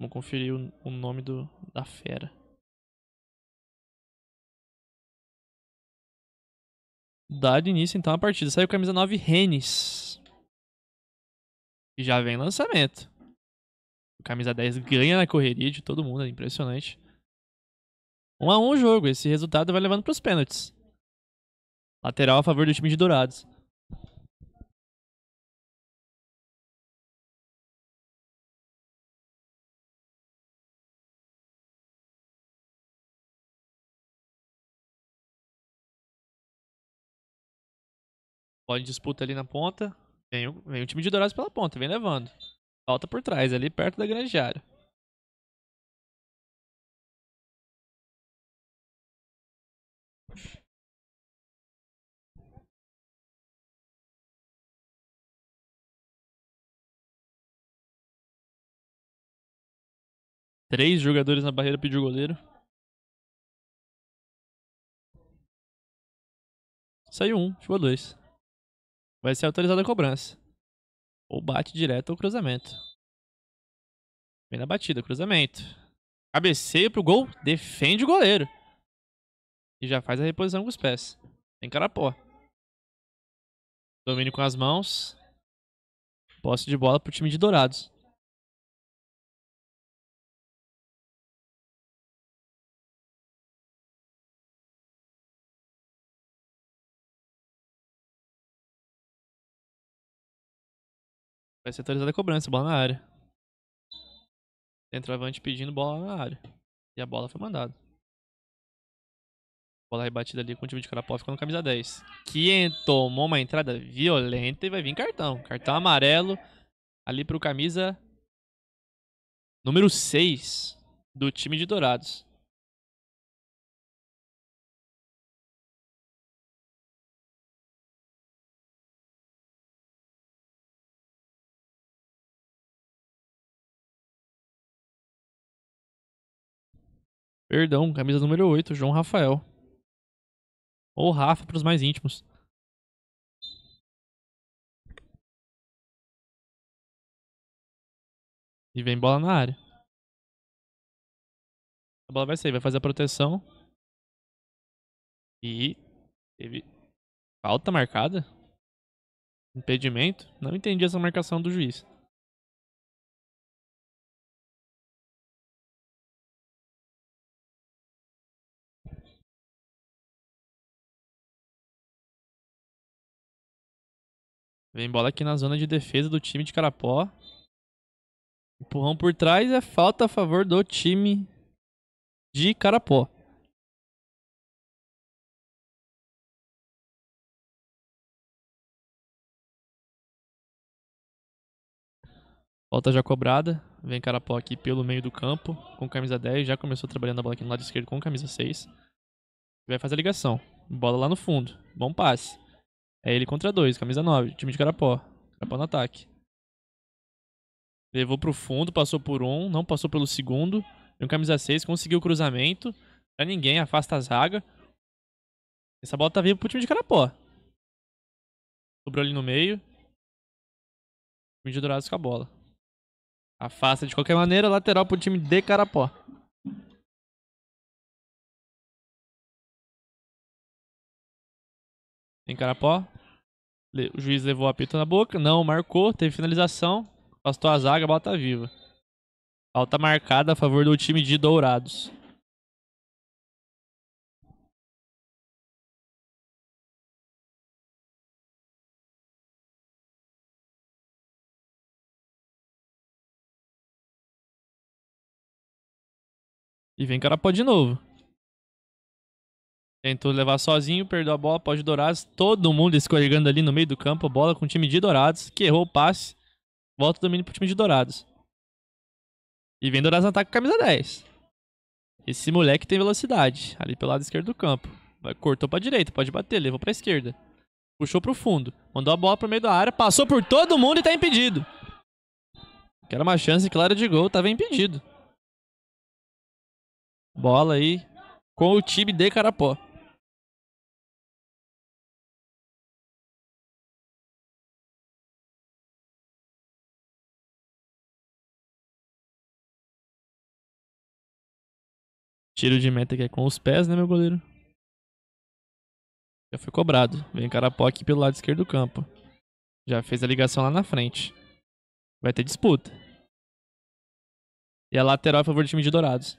Vamos conferir o, nome do, da fera. Dá início então a partida. Sai o camisa 9 Rennes. E já vem lançamento. O camisa 10 ganha na correria de todo mundo, é impressionante. 1 um a 1 um o jogo, esse resultado vai levando para os pênaltis. Lateral a favor do time de Dourados. Pode disputa ali na ponta. Vem o, vem o time de Dourados pela ponta, vem levando. Falta por trás, ali perto da grande área. Três jogadores na barreira pediu o goleiro. Saiu um, chegou dois. Vai ser autorizada a cobrança. Ou bate direto ou cruzamento. Vem na batida, cruzamento. Cabeceio pro gol, defende o goleiro. E já faz a reposição com os pés. Tem carapó. Domínio com as mãos. Posse de bola pro time de Dourados. Vai ser atualizada a cobrança, bola na área. Centroavante pedindo bola na área. E a bola foi mandada. Bola rebatida ali com o time de Karapov ficando camisa 10. Que tomou uma entrada violenta e vai vir cartão. Cartão amarelo ali pro camisa número 6 do time de Dourados. Perdão, camisa número 8, João Rafael. Ou Rafa para os mais íntimos. E vem bola na área. A bola vai sair, vai fazer a proteção. E teve falta marcada. Impedimento. Não entendi essa marcação do juiz. Vem bola aqui na zona de defesa do time de Carapó. Empurrão por trás é falta a favor do time de Carapó. Falta já cobrada. Vem Carapó aqui pelo meio do campo, com camisa 10. Já começou trabalhando a bola aqui no lado esquerdo com camisa 6. Vai fazer a ligação. Bola lá no fundo. Bom passe. É ele contra dois, camisa 9, time de Carapó. Carapó no ataque. Levou pro fundo, passou por um, não passou pelo segundo. Tem um camisa 6, conseguiu o cruzamento. Pra ninguém, afasta a zaga. Essa bola tá viva pro time de Carapó. Sobrou ali no meio. O time de Dourados com a bola. Afasta de qualquer maneira, lateral pro time de Carapó. em Carapó. O juiz levou o apito na boca, não marcou, teve finalização, afastou a zaga, a bola tá viva. Falta marcada a favor do time de Dourados. E vem Carapó de novo. Tentou levar sozinho, perdeu a bola pode Dourados. Todo mundo escorregando ali no meio do campo. Bola com o time de Dourados, que errou o passe. Volta o domínio pro time de Dourados. E vem Dourados no ataque com a camisa 10. Esse moleque tem velocidade. Ali pelo lado esquerdo do campo. Cortou pra direita, pode bater, levou pra esquerda. Puxou pro fundo. Mandou a bola pro meio da área, passou por todo mundo e tá impedido. Que era uma chance clara de gol, tava impedido. Bola aí com o time de Carapó. Tiro de meta que é com os pés, né, meu goleiro? Já foi cobrado. Vem Carapó aqui pelo lado esquerdo do campo. Já fez a ligação lá na frente. Vai ter disputa. E a lateral a favor do time de Dourados.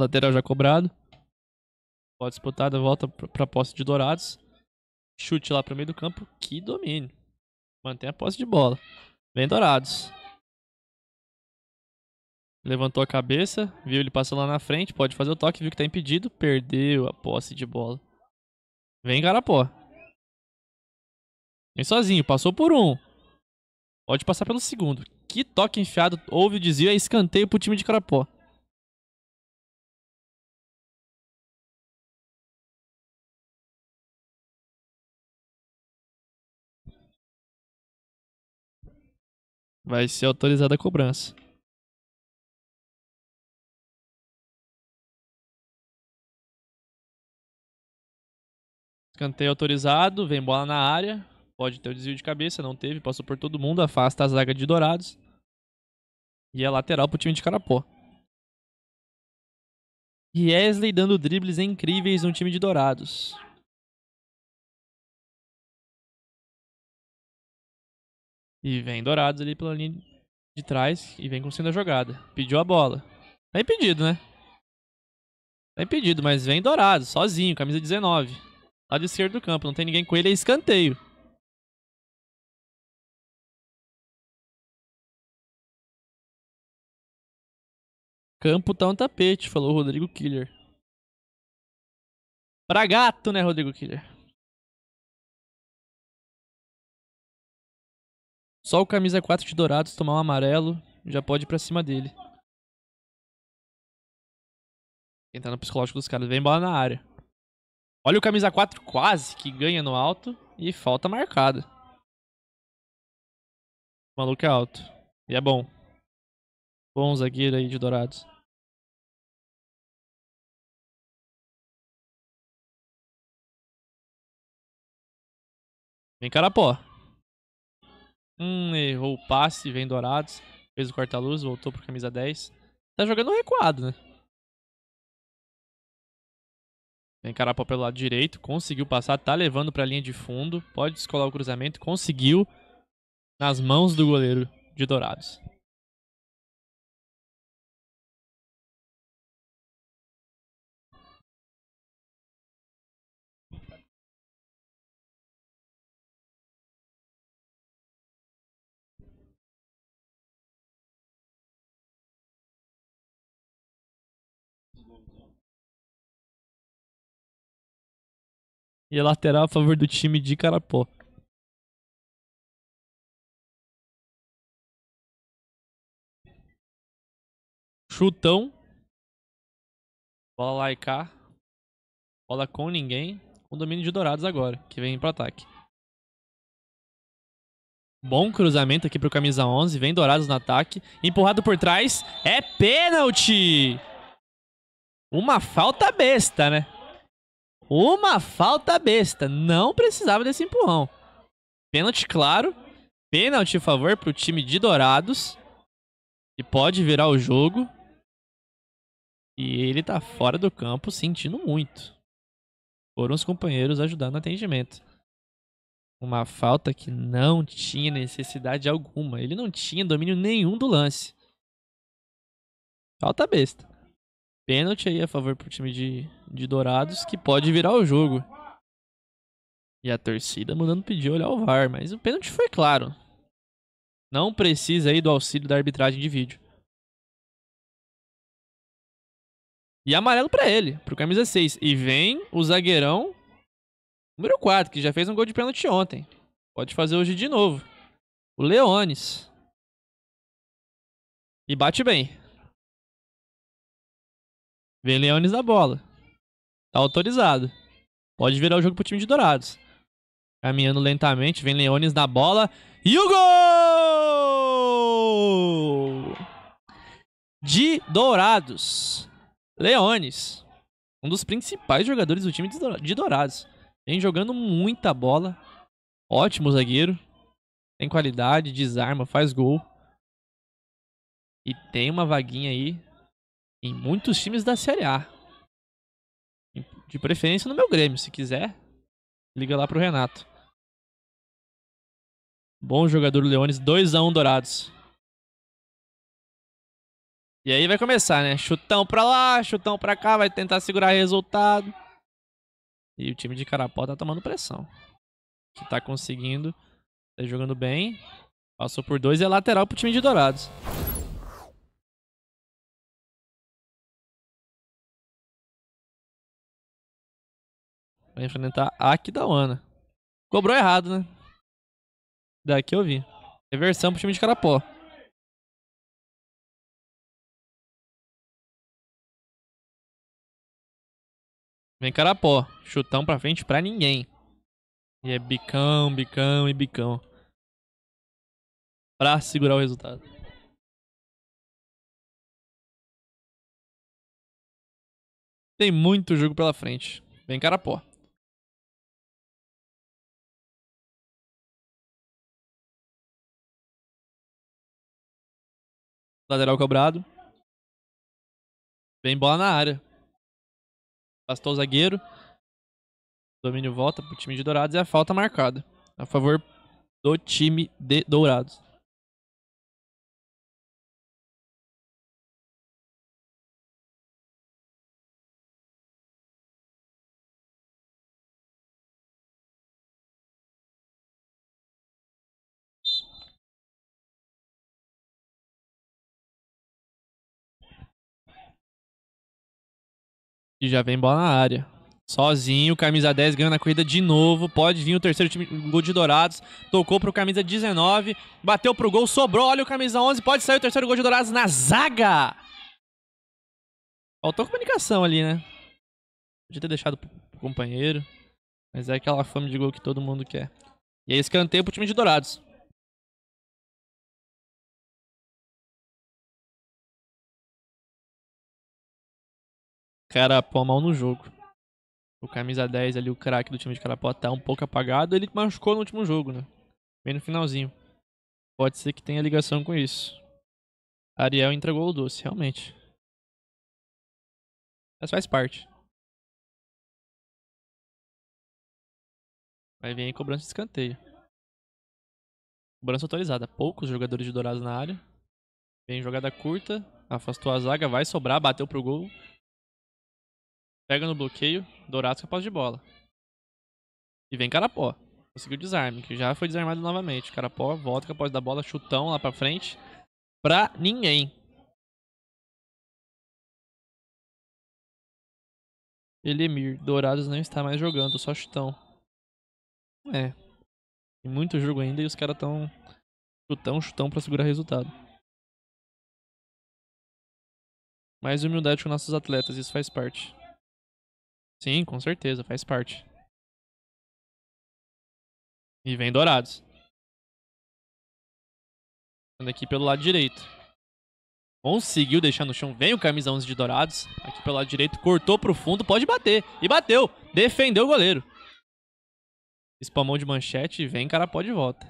Lateral já cobrado. Bola disputada, volta para posse de Dourados. Chute lá para meio do campo. Que domínio. Mantém a posse de bola. Vem Dourados. Levantou a cabeça, viu ele passou lá na frente, pode fazer o toque, viu que tá impedido, perdeu a posse de bola. Vem Garapó. Vem sozinho, passou por um. Pode passar pelo segundo. Que toque enfiado, houve o desvio, é escanteio pro time de Carapó. vai ser autorizada a cobrança. Escanteio autorizado, vem bola na área. Pode ter o desvio de cabeça, não teve, passou por todo mundo, afasta a zaga de Dourados. E é lateral pro time de Carapó. Riesley dando dribles incríveis no time de Dourados. E vem Dourados ali pela linha de trás e vem conseguindo a jogada. Pediu a bola. Tá impedido, né? Tá impedido, mas vem Dourados, sozinho, camisa 19. Lado esquerdo do campo, não tem ninguém com ele, é escanteio. Campo tá um tapete, falou o Rodrigo Killer. Pra gato, né, Rodrigo Killer? Só o camisa 4 de Dourados tomar um amarelo já pode ir pra cima dele. Entrar no psicológico dos caras, vem bola na área. Olha o camisa 4 quase que ganha no alto e falta marcada. O maluco é alto. E é bom. Bom zagueiro aí de Dourados. Vem Carapó. Hum, errou o passe, vem Dourados. Fez o corta-luz, voltou pro camisa 10. Tá jogando recuado, né? Vem Carapó pelo lado direito, conseguiu passar, tá levando pra linha de fundo. Pode descolar o cruzamento, conseguiu. Nas mãos do goleiro de Dourados. e a lateral a favor do time de Carapó. Chutão. Bola lá e cá. Bola com ninguém. Com domínio de Dourados agora, que vem pro ataque. Bom cruzamento aqui pro camisa 11. Vem Dourados no ataque. Empurrado por trás. É pênalti! Uma falta besta, né? Uma falta besta. Não precisava desse empurrão. Pênalti claro. Pênalti a favor pro time de Dourados. E pode virar o jogo. E ele tá fora do campo sentindo muito. Foram os companheiros ajudando no atendimento. Uma falta que não tinha necessidade alguma. Ele não tinha domínio nenhum do lance. Falta besta pênalti aí a favor pro time de, de Dourados, que pode virar o jogo. E a torcida mandando pedir olhar o VAR, mas o pênalti foi claro. Não precisa aí do auxílio da arbitragem de vídeo. E amarelo para ele, pro camisa 6. E vem o zagueirão número 4, que já fez um gol de pênalti ontem. Pode fazer hoje de novo. O Leones. E bate bem. Vem Leones da bola. Tá autorizado. Pode virar o jogo pro time de Dourados. Caminhando lentamente, vem Leones da bola. E o gol! De Dourados. Leones. Um dos principais jogadores do time de Dourados. Vem jogando muita bola. Ótimo zagueiro. Tem qualidade, desarma, faz gol. E tem uma vaguinha aí em muitos times da Série A. De preferência no meu Grêmio, se quiser. Liga lá pro Renato. Bom jogador Leones, 2x1 um, Dourados. E aí vai começar, né? Chutão pra lá, chutão pra cá, vai tentar segurar resultado. E o time de Carapó tá tomando pressão. Que tá conseguindo, tá jogando bem. Passou por dois e é lateral pro time de Dourados. Vai enfrentar a Akidawana. Cobrou errado, né? Daqui eu vi. Reversão pro time de Carapó. Vem Carapó. Chutão pra frente pra ninguém. E é bicão, bicão e bicão. Pra segurar o resultado. Tem muito jogo pela frente. Vem Carapó. Lateral cobrado. Vem bola na área. Bastou o zagueiro. Domínio volta pro time de Dourados e a falta marcada. A favor do time de Dourados. E já vem bola na área. Sozinho, camisa 10 ganha a corrida de novo. Pode vir o terceiro time, gol de Dourados. Tocou pro camisa 19, bateu pro gol, sobrou. Olha o camisa 11, pode sair o terceiro gol de Dourados na zaga. Faltou comunicação ali, né? Podia ter deixado pro companheiro. Mas é aquela fome de gol que todo mundo quer. E aí é escanteio pro time de Dourados. cara pô a mão no jogo. O camisa 10 ali, o craque do time de Carapó tá um pouco apagado. Ele machucou no último jogo, né? Bem no finalzinho. Pode ser que tenha ligação com isso. Ariel entregou o doce, realmente. Mas faz parte. Vai vir aí cobrança de escanteio. Cobrança autorizada. Poucos jogadores de Dourados na área. Vem jogada curta. Afastou a zaga, vai sobrar, bateu pro gol. Pega no bloqueio, Dourados com a posse de bola. E vem Carapó. Conseguiu desarme, que já foi desarmado novamente. Carapó volta com a posse da bola, chutão lá pra frente. Pra ninguém. Elemir, Dourados não está mais jogando, só chutão. É. Tem muito jogo ainda e os caras estão chutão, chutão pra segurar resultado. Mais humildade com nossos atletas, isso faz parte. Sim, com certeza, faz parte. E vem Dourados. Ando aqui pelo lado direito. Conseguiu deixar no chão. Vem o camisa 11 de Dourados. Aqui pelo lado direito. Cortou pro fundo. Pode bater. E bateu. Defendeu o goleiro. Spamou de manchete. E vem, cara, pode volta.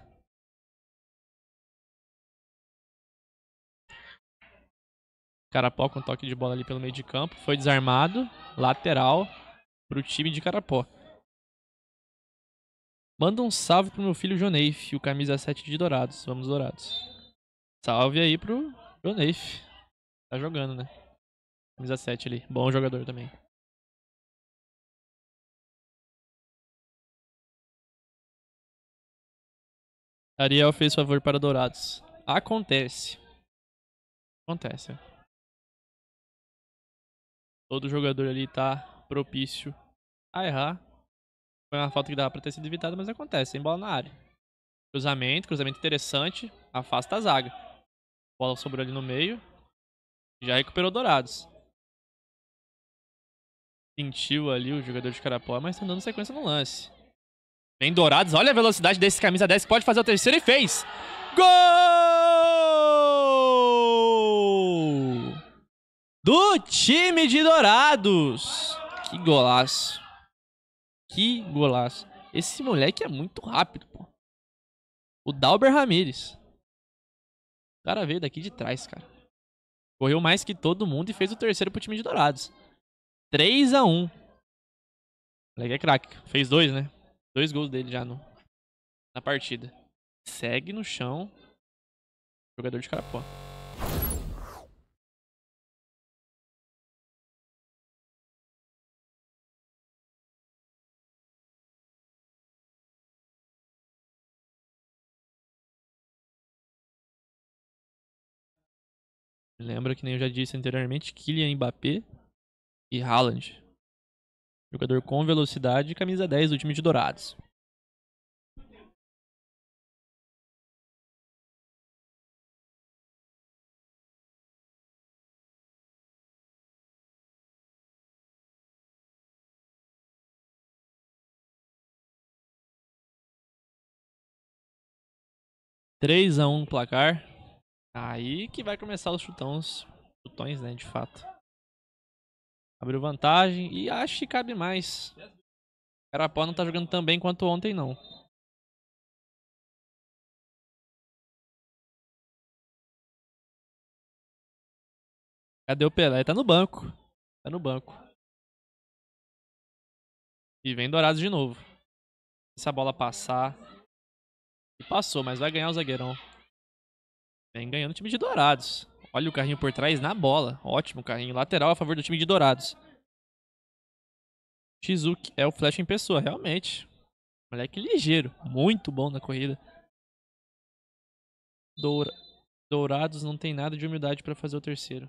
Carapó com toque de bola ali pelo meio de campo. Foi desarmado. Lateral pro time de Carapó. Manda um salve pro meu filho Joneif, o camisa 7 de Dourados. Vamos, Dourados. Salve aí pro Joneif. Tá jogando, né? Camisa 7 ali. Bom jogador também. Ariel fez favor para Dourados. Acontece. Acontece. Todo jogador ali tá propício a errar. Foi uma falta que dava pra ter sido evitada, mas acontece, sem bola na área. Cruzamento, cruzamento interessante, afasta a zaga. Bola sobrou ali no meio. Já recuperou Dourados. Sentiu ali o jogador de Carapó, mas tá dando sequência no lance. Vem Dourados, olha a velocidade desse camisa 10, pode fazer o terceiro e fez. Gol! Do time de Dourados. Que golaço. Que golaço. Esse moleque é muito rápido, pô. O Dalber Ramirez. O cara veio daqui de trás, cara. Correu mais que todo mundo e fez o terceiro pro time de Dourados. 3 a 1 O moleque é craque. Fez dois, né? Dois gols dele já no, na partida. Segue no chão. Jogador de carapó. Lembra que nem eu já disse anteriormente, Kylian Mbappé e Haaland. Jogador com velocidade e camisa 10 do time de Dourados. Três a um placar. Aí que vai começar os chutões, chutões, né, de fato. Abriu vantagem e acho que cabe mais. Carapó não tá jogando tão bem quanto ontem, não. Cadê o Pelé? Tá no banco. Tá no banco. E vem Dourados de novo. Se a bola passar. E passou, mas vai ganhar o zagueirão. Vem ganhando o time de Dourados. Olha o carrinho por trás na bola. Ótimo carrinho lateral a favor do time de Dourados. Shizuki é o flash em pessoa, realmente. Moleque ligeiro. Muito bom na corrida. Doura... Dourados não tem nada de humildade para fazer o terceiro.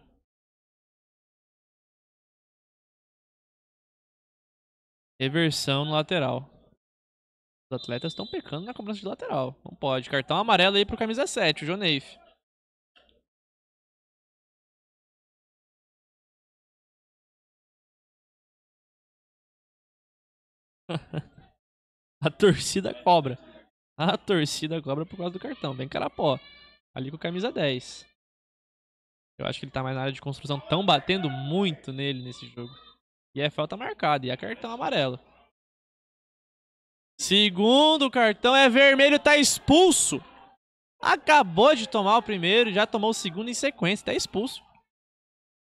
Reversão no lateral. Os atletas estão pecando na cobrança de lateral. Não pode. Cartão amarelo aí pro camisa 7, o Joneif. a torcida cobra. A torcida cobra por causa do cartão. Bem Carapó. Ali com camisa 10. Eu acho que ele tá mais na área de construção. Tão batendo muito nele nesse jogo. E é falta marcada. E é cartão amarelo. Segundo cartão é vermelho. Tá expulso. Acabou de tomar o primeiro. Já tomou o segundo em sequência. Tá expulso.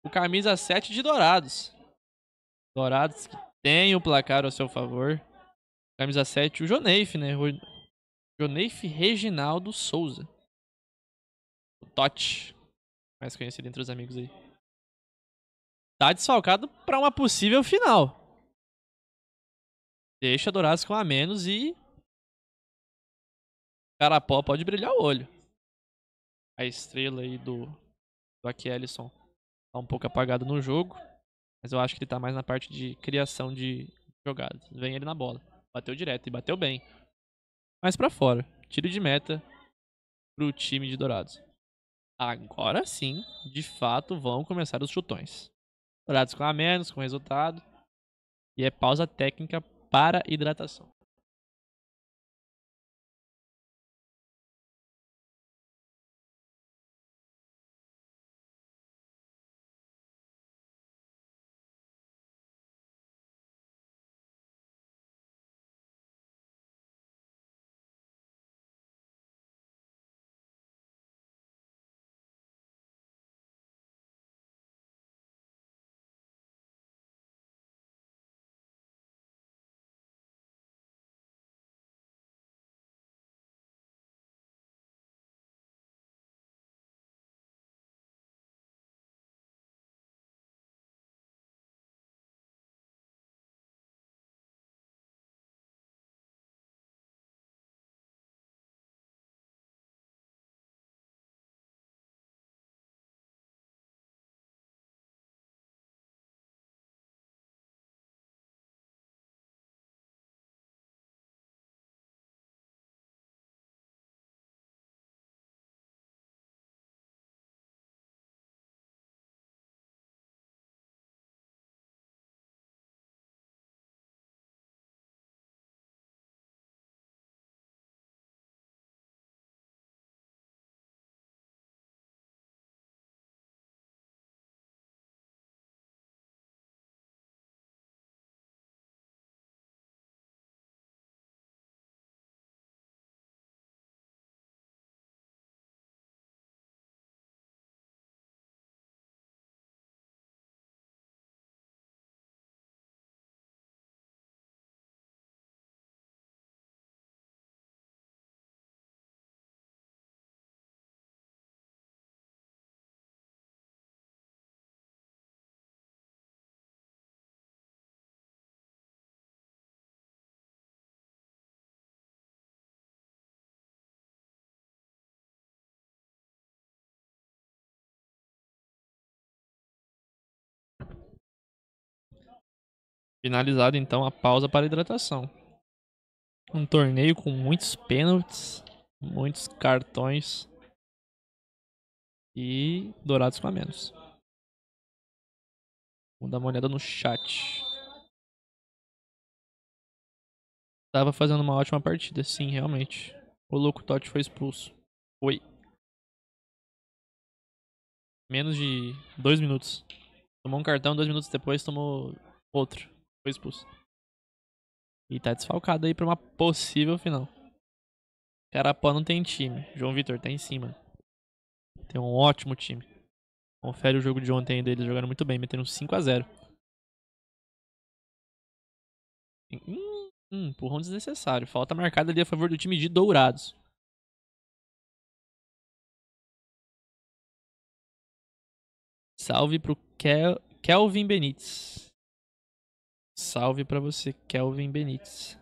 O camisa 7 de Dourados. Dourados que tem o placar a seu favor. Camisa 7, o Joneif, né? Joneif Reginaldo Souza. O Totti. Mais conhecido entre os amigos aí. Tá desfalcado para uma possível final. Deixa Dourados com a menos e. Carapó pode brilhar o olho. A estrela aí do, do Aquielison tá um pouco apagado no jogo. Mas eu acho que ele tá mais na parte de criação de jogadas. Vem ele na bola. Bateu direto e bateu bem. Mas para fora. Tiro de meta pro time de Dourados. Agora sim, de fato, vão começar os chutões. Dourados com a menos, com resultado. E é pausa técnica para hidratação. Finalizada então a pausa para hidratação. Um torneio com muitos pênaltis, muitos cartões e Dourados com a menos. Vamos dar uma olhada no chat. Tava fazendo uma ótima partida, sim, realmente. O louco Totti foi expulso. Oi. Menos de dois minutos. Tomou um cartão, dois minutos depois tomou outro foi expulso. E tá desfalcado aí pra uma possível final. Carapó não tem time. João Vitor tá em cima. Tem um ótimo time. Confere o jogo de ontem deles jogando muito bem, metendo 5 a 0 hum, hum, empurrão desnecessário. Falta marcada ali a favor do time de Dourados. Salve pro Kel Kelvin Benítez. Salve para você, Kelvin Benites.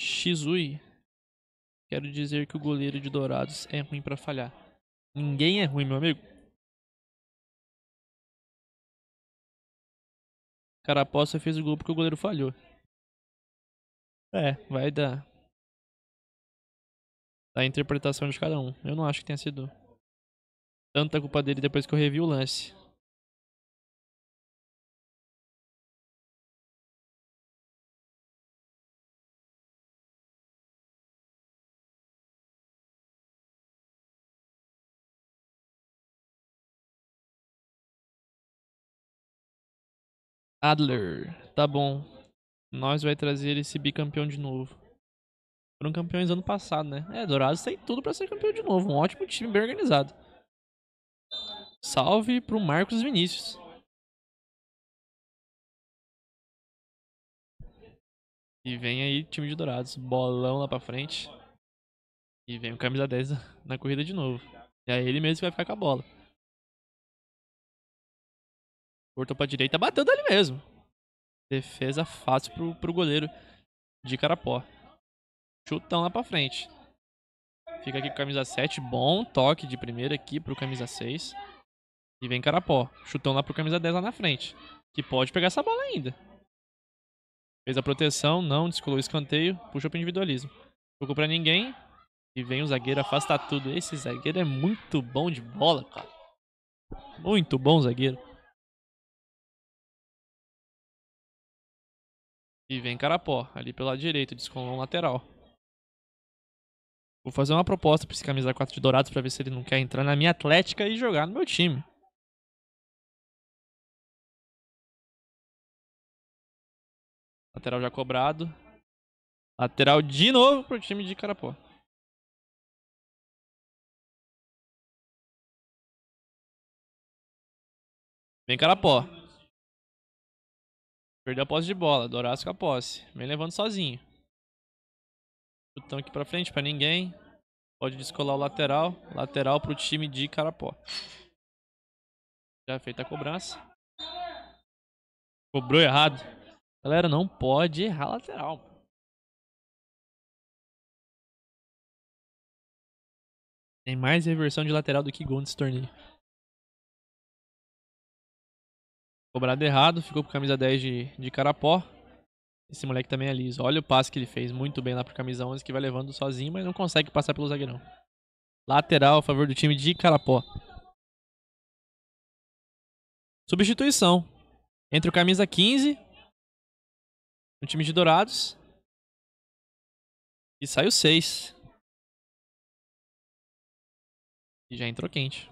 Xui, Quero dizer que o goleiro de Dourados é ruim para falhar. Ninguém é ruim, meu amigo. Cara aposta fez o gol porque o goleiro falhou. É, vai dar da interpretação de cada um. Eu não acho que tenha sido tanta culpa dele depois que eu revi o lance. Adler, tá bom. Nós vai trazer esse bicampeão de novo. Foram campeões ano passado, né? É, Dourados tem tudo para ser campeão de novo. Um ótimo time, bem organizado. Salve pro Marcos Vinícius. E vem aí time de Dourados. Bolão lá pra frente. E vem o camisa 10 na corrida de novo. E aí é ele mesmo que vai ficar com a bola. Cortou pra direita, bateu dali mesmo. Defesa fácil pro, pro goleiro de Carapó. Chutão lá pra frente. Fica aqui com camisa 7. Bom toque de primeira aqui pro camisa 6. E vem Carapó. Chutão lá pro camisa 10 lá na frente. Que pode pegar essa bola ainda. Fez a proteção, não, descolou o escanteio, puxou pro individualismo. Tocou pra ninguém. E vem o zagueiro, afasta tudo. Esse zagueiro é muito bom de bola, cara. Muito bom zagueiro. E vem Carapó, ali pelo lado direito, descolou um lateral. Vou fazer uma proposta pra esse camisa 4 de Dourados pra ver se ele não quer entrar na minha Atlética e jogar no meu time. Lateral já cobrado. Lateral de novo pro time de Carapó. Vem Carapó. Perdeu a posse de bola. Dourados com a posse. Vem levando sozinho. Chutão aqui pra frente, pra ninguém. Pode descolar o lateral. Lateral pro time de Carapó. Já é feita a cobrança. Cobrou errado. Galera, não pode errar lateral. Tem mais reversão de lateral do que gol nesse torneio. Cobrado errado, ficou com camisa 10 de, de Carapó. Esse moleque também é liso. Olha o passe que ele fez muito bem lá pro camisa 11, que vai levando sozinho, mas não consegue passar pelo zagueirão. Lateral a favor do time de Carapó. Substituição. Entre o camisa 15, no time de Dourados, e saiu 6. E já entrou quente.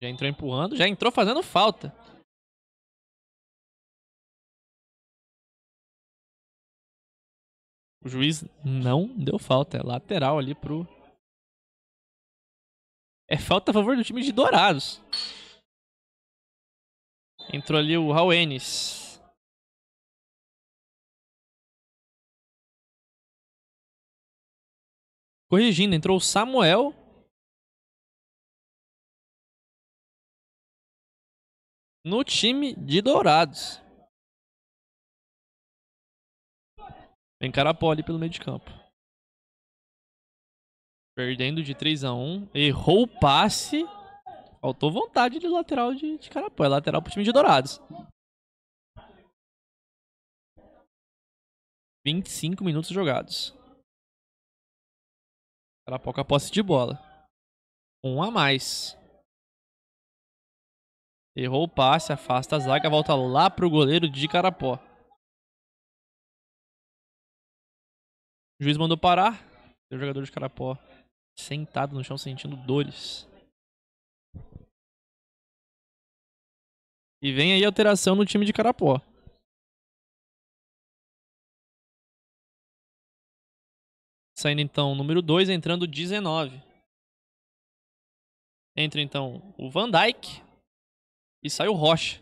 Já entrou empurrando, já entrou fazendo falta. O juiz não deu falta. É lateral ali pro. É falta a favor do time de Dourados. Entrou ali o Raulenes. Corrigindo, entrou o Samuel. No time de Dourados. Encarapó ali pelo meio de campo. Perdendo de 3 a 1 Errou o passe. Faltou vontade de lateral de, de Carapó. É lateral pro time de Dourados. 25 minutos jogados. Carapó com a posse de bola. Um a mais. Errou o passe, afasta a zaga, volta lá pro goleiro de Carapó. O juiz mandou parar. o jogador de Carapó sentado no chão sentindo dores. E vem aí alteração no time de Carapó. Saindo então número 2, entrando 19. Entra então o Van Dyke e sai o Rocha.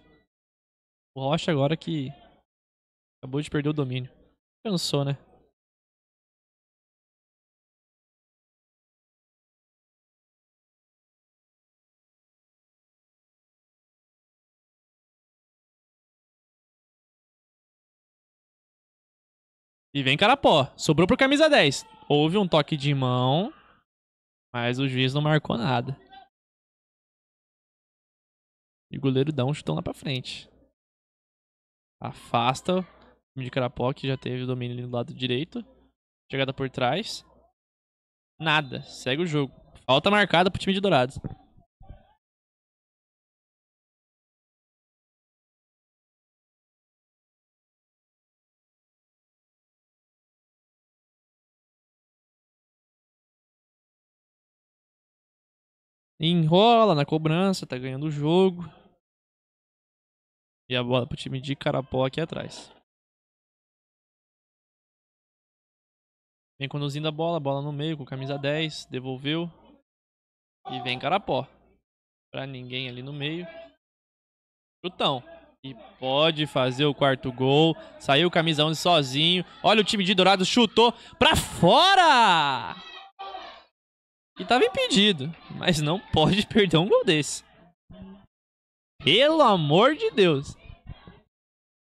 O Rocha agora que acabou de perder o domínio. Cansou, né? E vem Carapó. Sobrou pro camisa 10. Houve um toque de mão, mas o juiz não marcou nada. E o goleiro dá um chutão lá pra frente. Afasta o time de Carapó, que já teve o domínio ali do lado direito. Chegada por trás. Nada. Segue o jogo. Falta marcada pro time de Dourados. enrola na cobrança, tá ganhando o jogo. E a bola pro time de Carapó aqui atrás. Vem conduzindo a bola, bola no meio com camisa 10, devolveu. E vem Carapó. Pra ninguém ali no meio. Chutão. E pode fazer o quarto gol. Saiu camisa 11 sozinho. Olha o time de Dourado chutou pra fora! E tava impedido, mas não pode perder um gol desse. Pelo amor de Deus.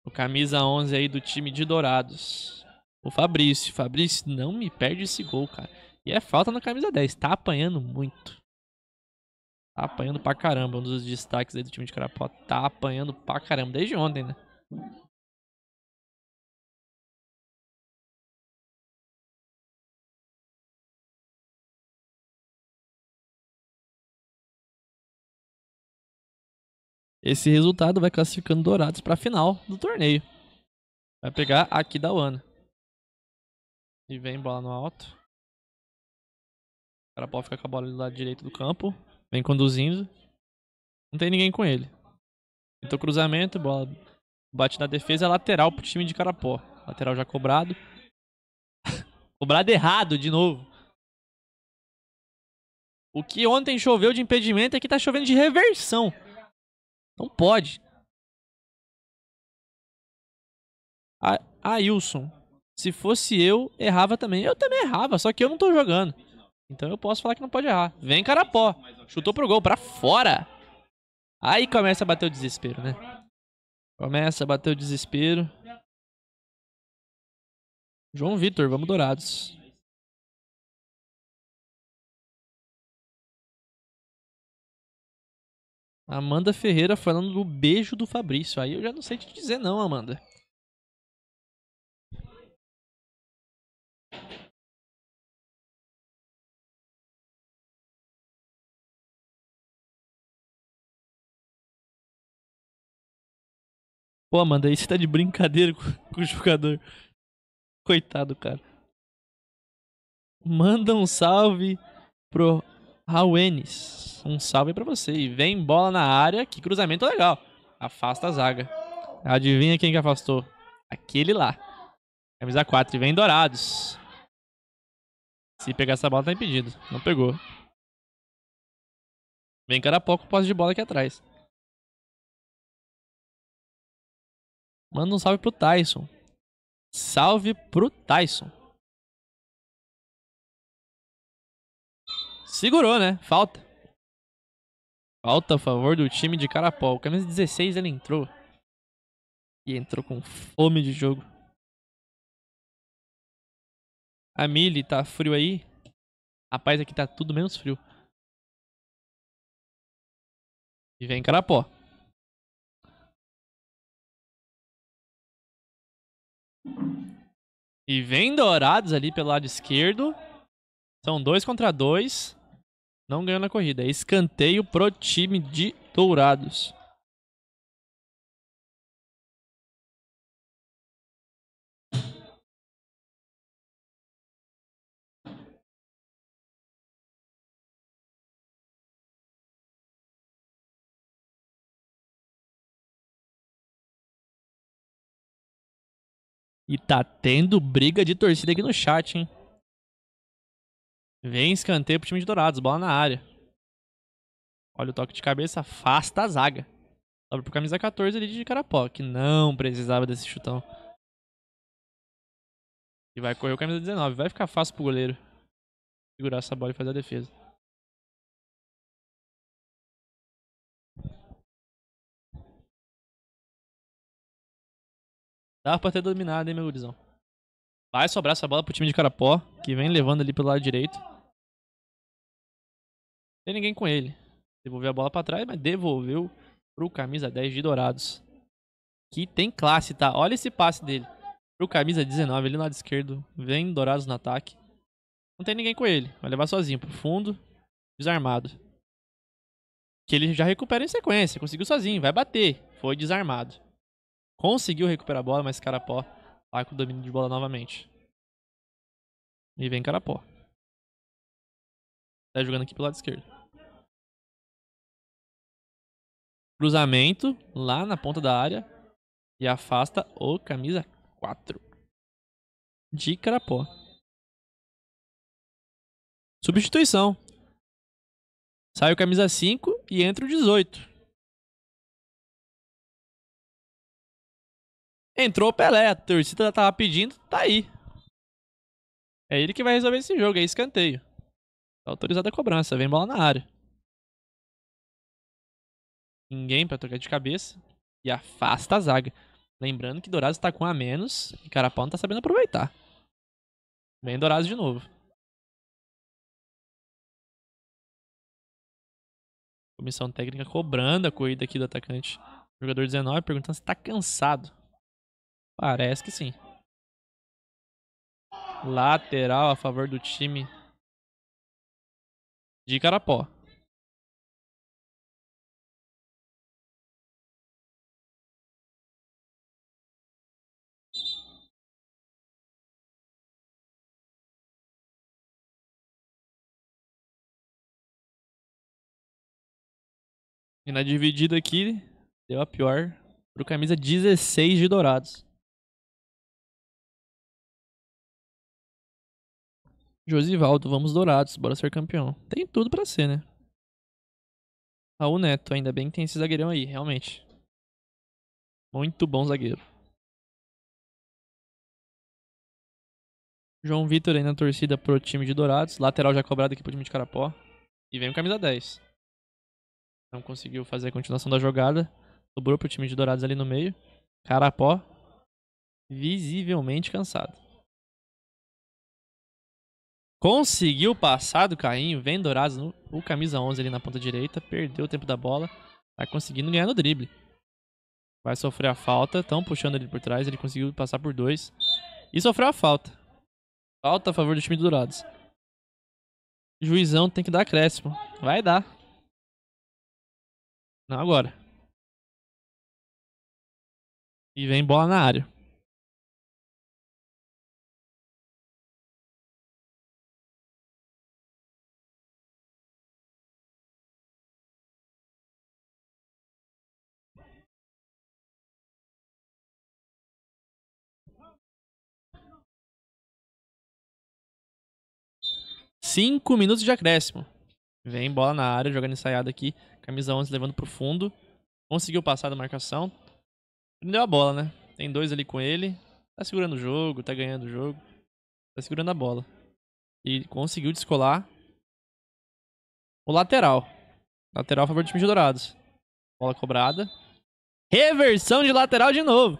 O camisa 11 aí do time de Dourados. O Fabrício. Fabrício, não me perde esse gol, cara. E é falta na camisa 10. Tá apanhando muito. Tá apanhando pra caramba. Um dos destaques aí do time de Carapó. Tá apanhando pra caramba. Desde ontem, né? Esse resultado vai classificando Dourados para a final do torneio. Vai pegar aqui da Wana. E vem bola no alto. O cara pode ficar com a bola do lado direito do campo. Vem conduzindo. Não tem ninguém com ele. Então cruzamento, bola bate na defesa, é lateral pro time de Carapó. Lateral já cobrado. cobrado errado de novo. O que ontem choveu de impedimento aqui é que tá chovendo de reversão. Não pode. Ah, Ailson. Se fosse eu, errava também. Eu também errava, só que eu não tô jogando. Então eu posso falar que não pode errar. Vem, Carapó. Chutou pro gol, pra fora. Aí começa a bater o desespero, né? Começa a bater o desespero. João Vitor, vamos dourados. Amanda Ferreira falando do beijo do Fabrício. Aí eu já não sei te dizer não, Amanda. Pô, Amanda, aí você tá de brincadeira com, o jogador. Coitado, cara. Manda um salve pro Rauenes. Um salve para você. E vem bola na área. Que cruzamento legal. Afasta a zaga. Adivinha quem que afastou? Aquele lá. Camisa 4. E vem Dourados. Se pegar essa bola, tá impedido. Não pegou. Vem Carapoco com posse de bola aqui atrás. Manda um salve pro Tyson. Salve pro Tyson. Segurou, né? Falta. Falta a favor do time de Carapó Camisa 16 ele entrou. E entrou com fome de jogo. A Mili, tá frio aí? Rapaz, aqui tá tudo menos frio. E vem Carapó. E vem Dourados ali pelo lado esquerdo. São dois contra dois. Não ganhou na corrida. É escanteio pro time de Dourados. E tá tendo briga de torcida aqui no chat, hein? Vem escanteio pro time de Dourados, bola na área. Olha o toque de cabeça, afasta a zaga. Sobe pro camisa 14 ali de Carapó, que não precisava desse chutão. E vai correr o camisa 19, vai ficar fácil pro goleiro segurar essa bola e fazer a defesa. Dava pra ter dominado, hein, meu gurizão. Vai sobrar essa bola pro time de Carapó, que vem levando ali pelo lado direito. Não tem ninguém com ele. Devolveu a bola para trás, mas devolveu pro camisa 10 de Dourados. Que tem classe, tá? Olha esse passe dele. Pro camisa 19, ali no lado esquerdo. Vem Dourados no ataque. Não tem ninguém com ele. Vai levar sozinho pro fundo. Desarmado. Que ele já recupera em sequência. Conseguiu sozinho. Vai bater. Foi desarmado. Conseguiu recuperar a bola, mas Carapó Vai com o domínio de bola novamente. E vem Carapó. Tá jogando aqui pelo lado esquerdo. Cruzamento lá na ponta da área. E afasta o camisa 4. De Carapó. Substituição. Sai o camisa 5 e entra o 18. Entrou o Pelé, a torcida tava pedindo, tá aí. É ele que vai resolver esse jogo, é escanteio. Tá autorizada a cobrança, vem bola na área. Ninguém pra tocar de cabeça. E afasta a zaga. Lembrando que Dourado tá com a menos e Carapau não tá sabendo aproveitar. Vem Dourado de novo. Comissão técnica cobrando a corrida aqui do atacante. Jogador 19 perguntando se tá cansado. Parece que sim. Lateral a favor do time de Carapó. E na dividida aqui, deu a pior pro camisa 16 de Dourados. Josivaldo, vamos dourados, bora ser campeão. Tem tudo para ser, né? Raul Neto, ainda bem que tem esse zagueirão aí, realmente. Muito bom zagueiro. João Vitor aí na torcida pro time de Dourados. Lateral já cobrado aqui pro time de Carapó. E vem o camisa 10. Não conseguiu fazer a continuação da jogada. Sobrou pro time de Dourados ali no meio. Carapó visivelmente cansado. Conseguiu passar do Caim, vem Dourados no, o camisa 11 ali na ponta direita, perdeu o tempo da bola, tá conseguindo ganhar no drible. Vai sofrer a falta, estão puxando ele por trás, ele conseguiu passar por dois e sofreu a falta. Falta a favor do time do Dourados. Juizão tem que dar acréscimo. Vai dar. Não agora. E vem bola na área. Cinco minutos de acréscimo. Vem bola na área, jogando ensaiada aqui. Camisa 11 levando pro fundo. Conseguiu passar da marcação. Prendeu a bola, né? Tem dois ali com ele. Tá segurando o jogo, tá ganhando o jogo. Tá segurando a bola. E conseguiu descolar o lateral. Lateral a favor do time de Dourados. Bola cobrada. Reversão de lateral de novo.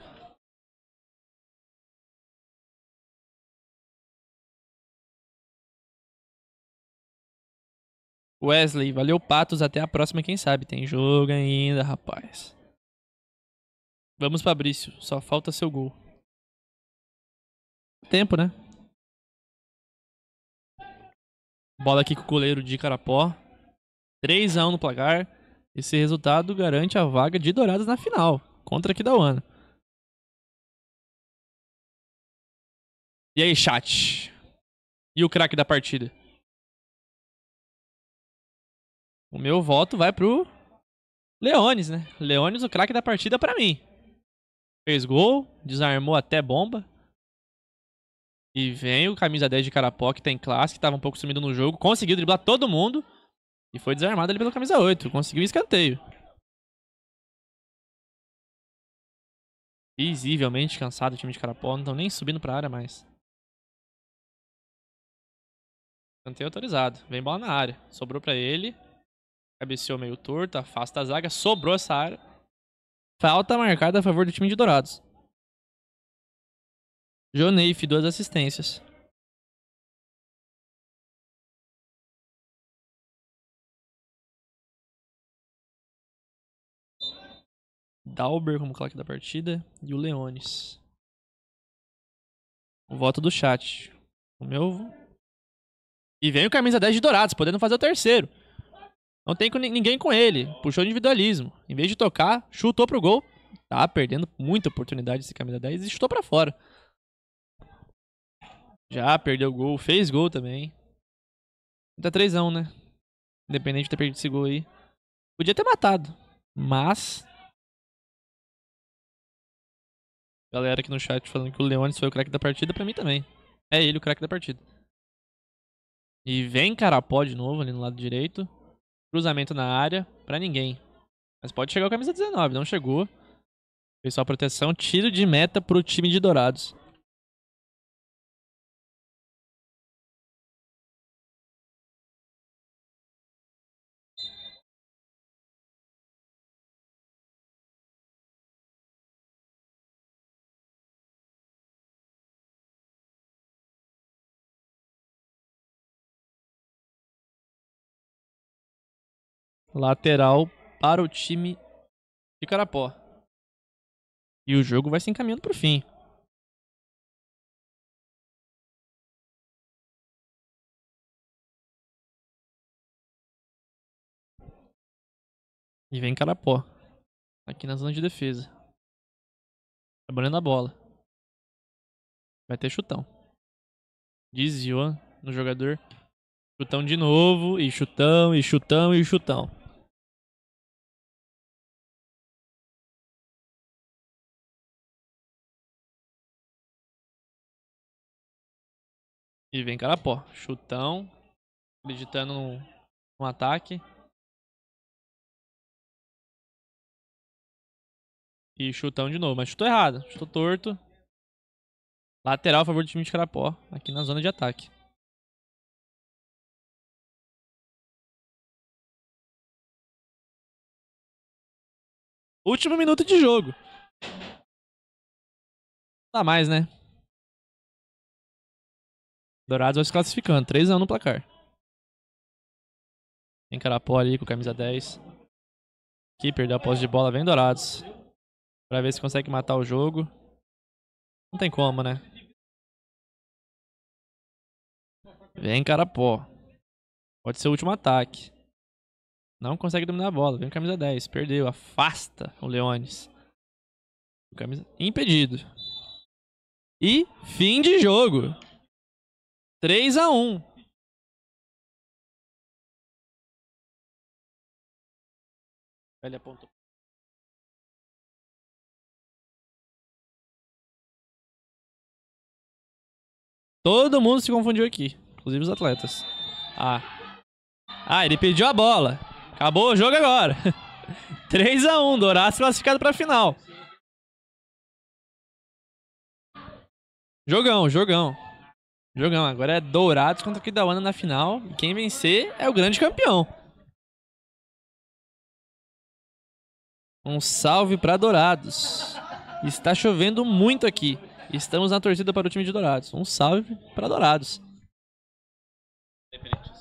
Wesley, valeu patos, até a próxima, quem sabe, tem jogo ainda, rapaz. Vamos, Fabrício, só falta seu gol. Tempo, né? Bola aqui com o goleiro de Carapó. 3x1 no placar. Esse resultado garante a vaga de Dourados na final, contra aqui da Uana. E aí, chat? E o craque da partida? O meu voto vai pro Leones, né? Leones, o craque da partida para mim. Fez gol, desarmou até bomba. E vem o camisa 10 de Carapó, que tem classe, que tava um pouco sumido no jogo. Conseguiu driblar todo mundo. E foi desarmado ali pelo camisa 8. Conseguiu escanteio. Visivelmente cansado o time de Carapó. Não estão nem subindo pra área mais. Escanteio autorizado. Vem bola na área. Sobrou pra ele. Cabeceou meio torto, afasta a zaga, sobrou essa área. Falta marcada a favor do time de Dourados. Joneif, duas assistências. Dauber como claque da partida e o Leones. O voto do chat. O meu. E vem o camisa 10 de Dourados, podendo fazer o terceiro. Não tem ninguém com ele. Puxou individualismo. Em vez de tocar, chutou pro gol. Tá perdendo muita oportunidade esse camisa 10 e chutou pra fora. Já perdeu gol, fez gol também. Tá 3 a 1 né? Independente de ter perdido esse gol aí. Podia ter matado. Mas. Galera aqui no chat falando que o Leones foi o craque da partida, pra mim também. É ele o craque da partida. E vem Carapó de novo ali no lado direito. Cruzamento na área, pra ninguém. Mas pode chegar o camisa 19, não chegou. Pessoal, proteção, tiro de meta pro time de Dourados. lateral para o time de Carapó. E o jogo vai se encaminhando para o fim. E vem Carapó. Aqui na zona de defesa. Trabalhando a bola. Vai ter chutão. Desviou no jogador. Chutão de novo. E chutão, e chutão, e chutão. E vem Carapó. Chutão. Acreditando no, no ataque. E chutão de novo. Mas chutou errado. Chutou torto. Lateral a favor do time de Carapó. Aqui na zona de ataque. Último minuto de jogo. Não dá tá mais, né? Dourados vai se classificando. 3 a 1 no placar. Tem Carapó ali com camisa 10. Aqui, perdeu a posse de bola. Vem Dourados. Pra ver se consegue matar o jogo. Não tem como, né? Vem Carapó. Pode ser o último ataque. Não consegue dominar a bola. Vem camisa 10. Perdeu. Afasta o Leones. Camisa... Impedido. E fim de jogo. 3 a 1 Ele apontou. Todo mundo se confundiu aqui, inclusive os atletas. Ah. Ah, ele pediu a bola. Acabou o jogo agora. 3 a 1 Dourado classificado para a final. Jogão, jogão. Jogão, agora é Dourados contra Kidawana na final. E quem vencer é o grande campeão. Um salve para Dourados. Está chovendo muito aqui. Estamos na torcida para o time de Dourados. Um salve para Dourados. Dependente.